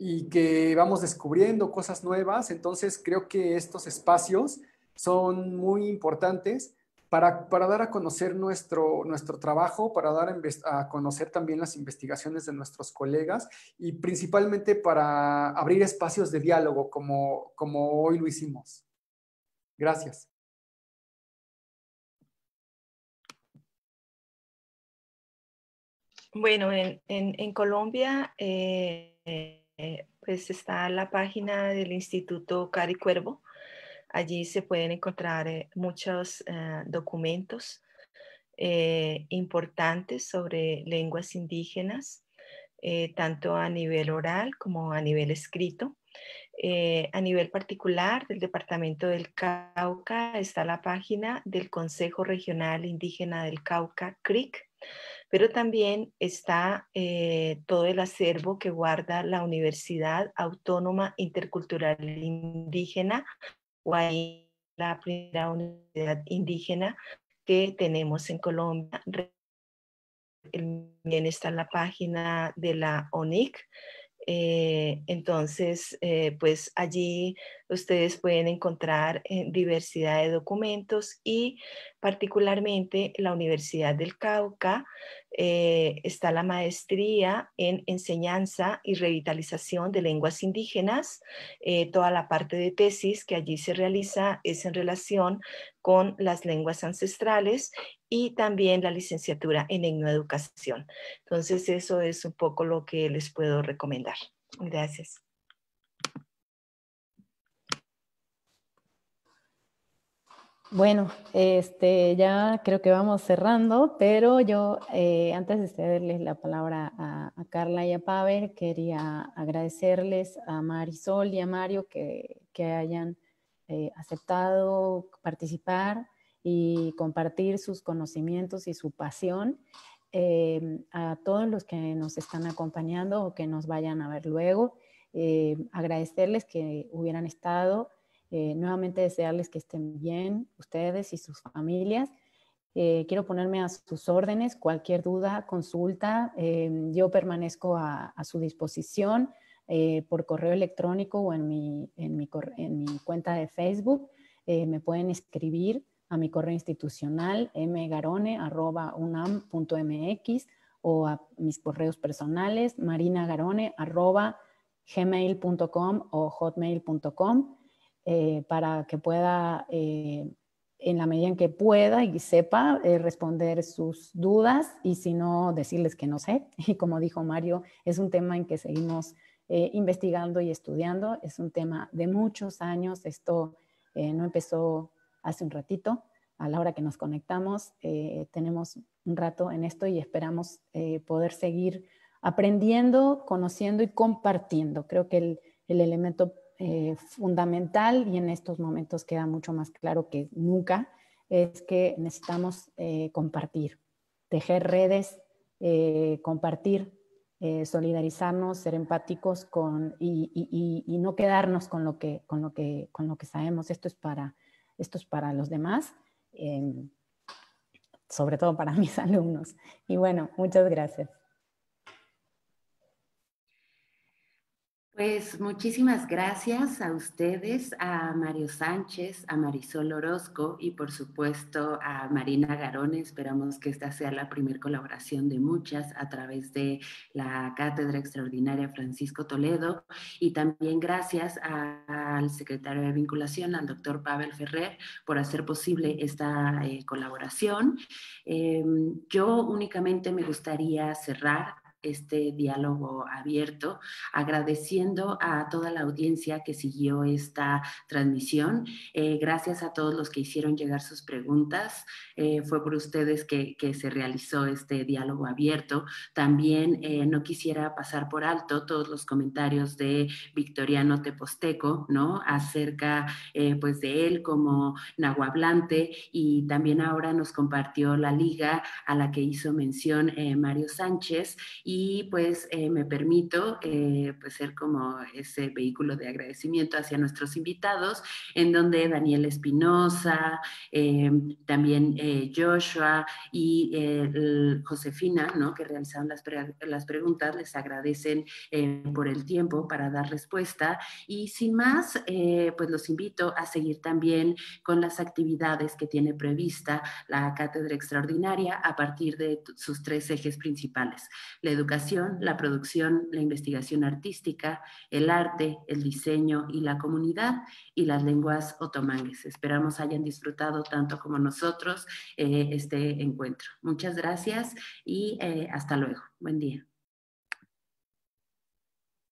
y que vamos descubriendo cosas nuevas. Entonces creo que estos espacios son muy importantes para, para dar a conocer nuestro, nuestro trabajo, para dar a, conocer también las investigaciones de nuestros colegas y principalmente para abrir espacios de diálogo como, hoy lo hicimos. Gracias. Bueno, en, Colombia... Eh, eh, pues está la página del Instituto Cari Cuervo. Allí se pueden encontrar eh, muchos eh, documentos importantes sobre lenguas indígenas, tanto a nivel oral como a nivel escrito. a nivel particular del Departamento del Cauca está la página del Consejo Regional Indígena del Cauca, CRIC, pero también está eh, todo el acervo que guarda la Universidad Autónoma Intercultural Indígena, o la primera universidad indígena que tenemos en Colombia. También está en la página de la ONIC, eh, entonces, eh, pues allí ustedes pueden encontrar eh, diversidad de documentos y particularmente la Universidad del Cauca está la maestría en enseñanza y revitalización de lenguas indígenas. toda la parte de tesis que allí se realiza es en relación con las lenguas ancestrales y también la licenciatura en educación. Entonces, eso es un poco lo que les puedo recomendar. Gracias. Bueno, este, ya creo que vamos cerrando, pero yo eh, antes de cederles la palabra a, Carla y a Pavel, quería agradecerles a Marisol y a Mario que, que hayan eh, aceptado participar y compartir sus conocimientos y su pasión eh, a todos los que nos están acompañando o que nos vayan a ver luego. Eh, agradecerles que hubieran estado, nuevamente desearles que estén bien ustedes y sus familias. quiero ponerme a sus órdenes, cualquier duda, consulta, yo permanezco a su disposición. Eh, por correo electrónico o en mi, cuenta de Facebook. Eh, me pueden escribir a mi correo institucional mgarone.unam.mx o a mis correos personales gmail.com o hotmail.com eh, para que pueda, en la medida en que pueda y sepa, responder sus dudas y si no, decirles que no sé. *laughs* Y como dijo Mario, es un tema en que seguimos eh, investigando y estudiando. Es un tema de muchos años. Esto eh, no empezó hace un ratito. A la hora que nos conectamos, eh, tenemos un rato en esto y esperamos poder seguir aprendiendo, conociendo y compartiendo. Creo que el elemento fundamental y en estos momentos queda mucho más claro que nunca es que necesitamos compartir, tejer redes, compartir eh, solidarizarnos, ser empáticos con, y, no quedarnos con lo, que, con, lo que, con lo que sabemos. Esto es para, esto es para los demás, em, sobre todo para *laughs* mis alumnos. Y bueno, muchas gracias. Pues muchísimas gracias a ustedes, a Mario Sánchez, a Marisol Orozco y por supuesto a Marina Garón. Esperamos que esta sea la primera colaboración de muchas a través de la Cátedra Extraordinaria Francisco Toledo. Y también gracias al secretario de vinculación, al doctor Pavel Ferrer, por hacer posible esta eh, colaboración. Em, yo únicamente me gustaría cerrar este diálogo abierto, agradeciendo a toda la audiencia que siguió esta transmisión. Eh, gracias a todos los que hicieron llegar sus preguntas. Eh, fue por ustedes que, se realizó este diálogo abierto. También eh, no quisiera pasar por alto todos los comentarios de Victoriano Teposteco, ¿no? Acerca pues de él como nahuablante y también ahora nos compartió la liga a la que hizo mención Mario Sánchez y pues eh, me permito eh, pues, ser como ese vehículo de agradecimiento hacia nuestros invitados, en donde Daniel Espinosa, eh, también Joshua y Josefina, que realizaron las, preguntas, les agradecen por el tiempo para dar respuesta. Y sin más, pues los invito a seguir también con las actividades que tiene prevista la Cátedra Extraordinaria a partir de sus tres ejes principales educación, la producción, la investigación artística, el arte, el diseño y la comunidad y las lenguas otomangues. Esperamos hayan disfrutado tanto como nosotros eh, este encuentro. Muchas gracias y eh, hasta luego. Buen día.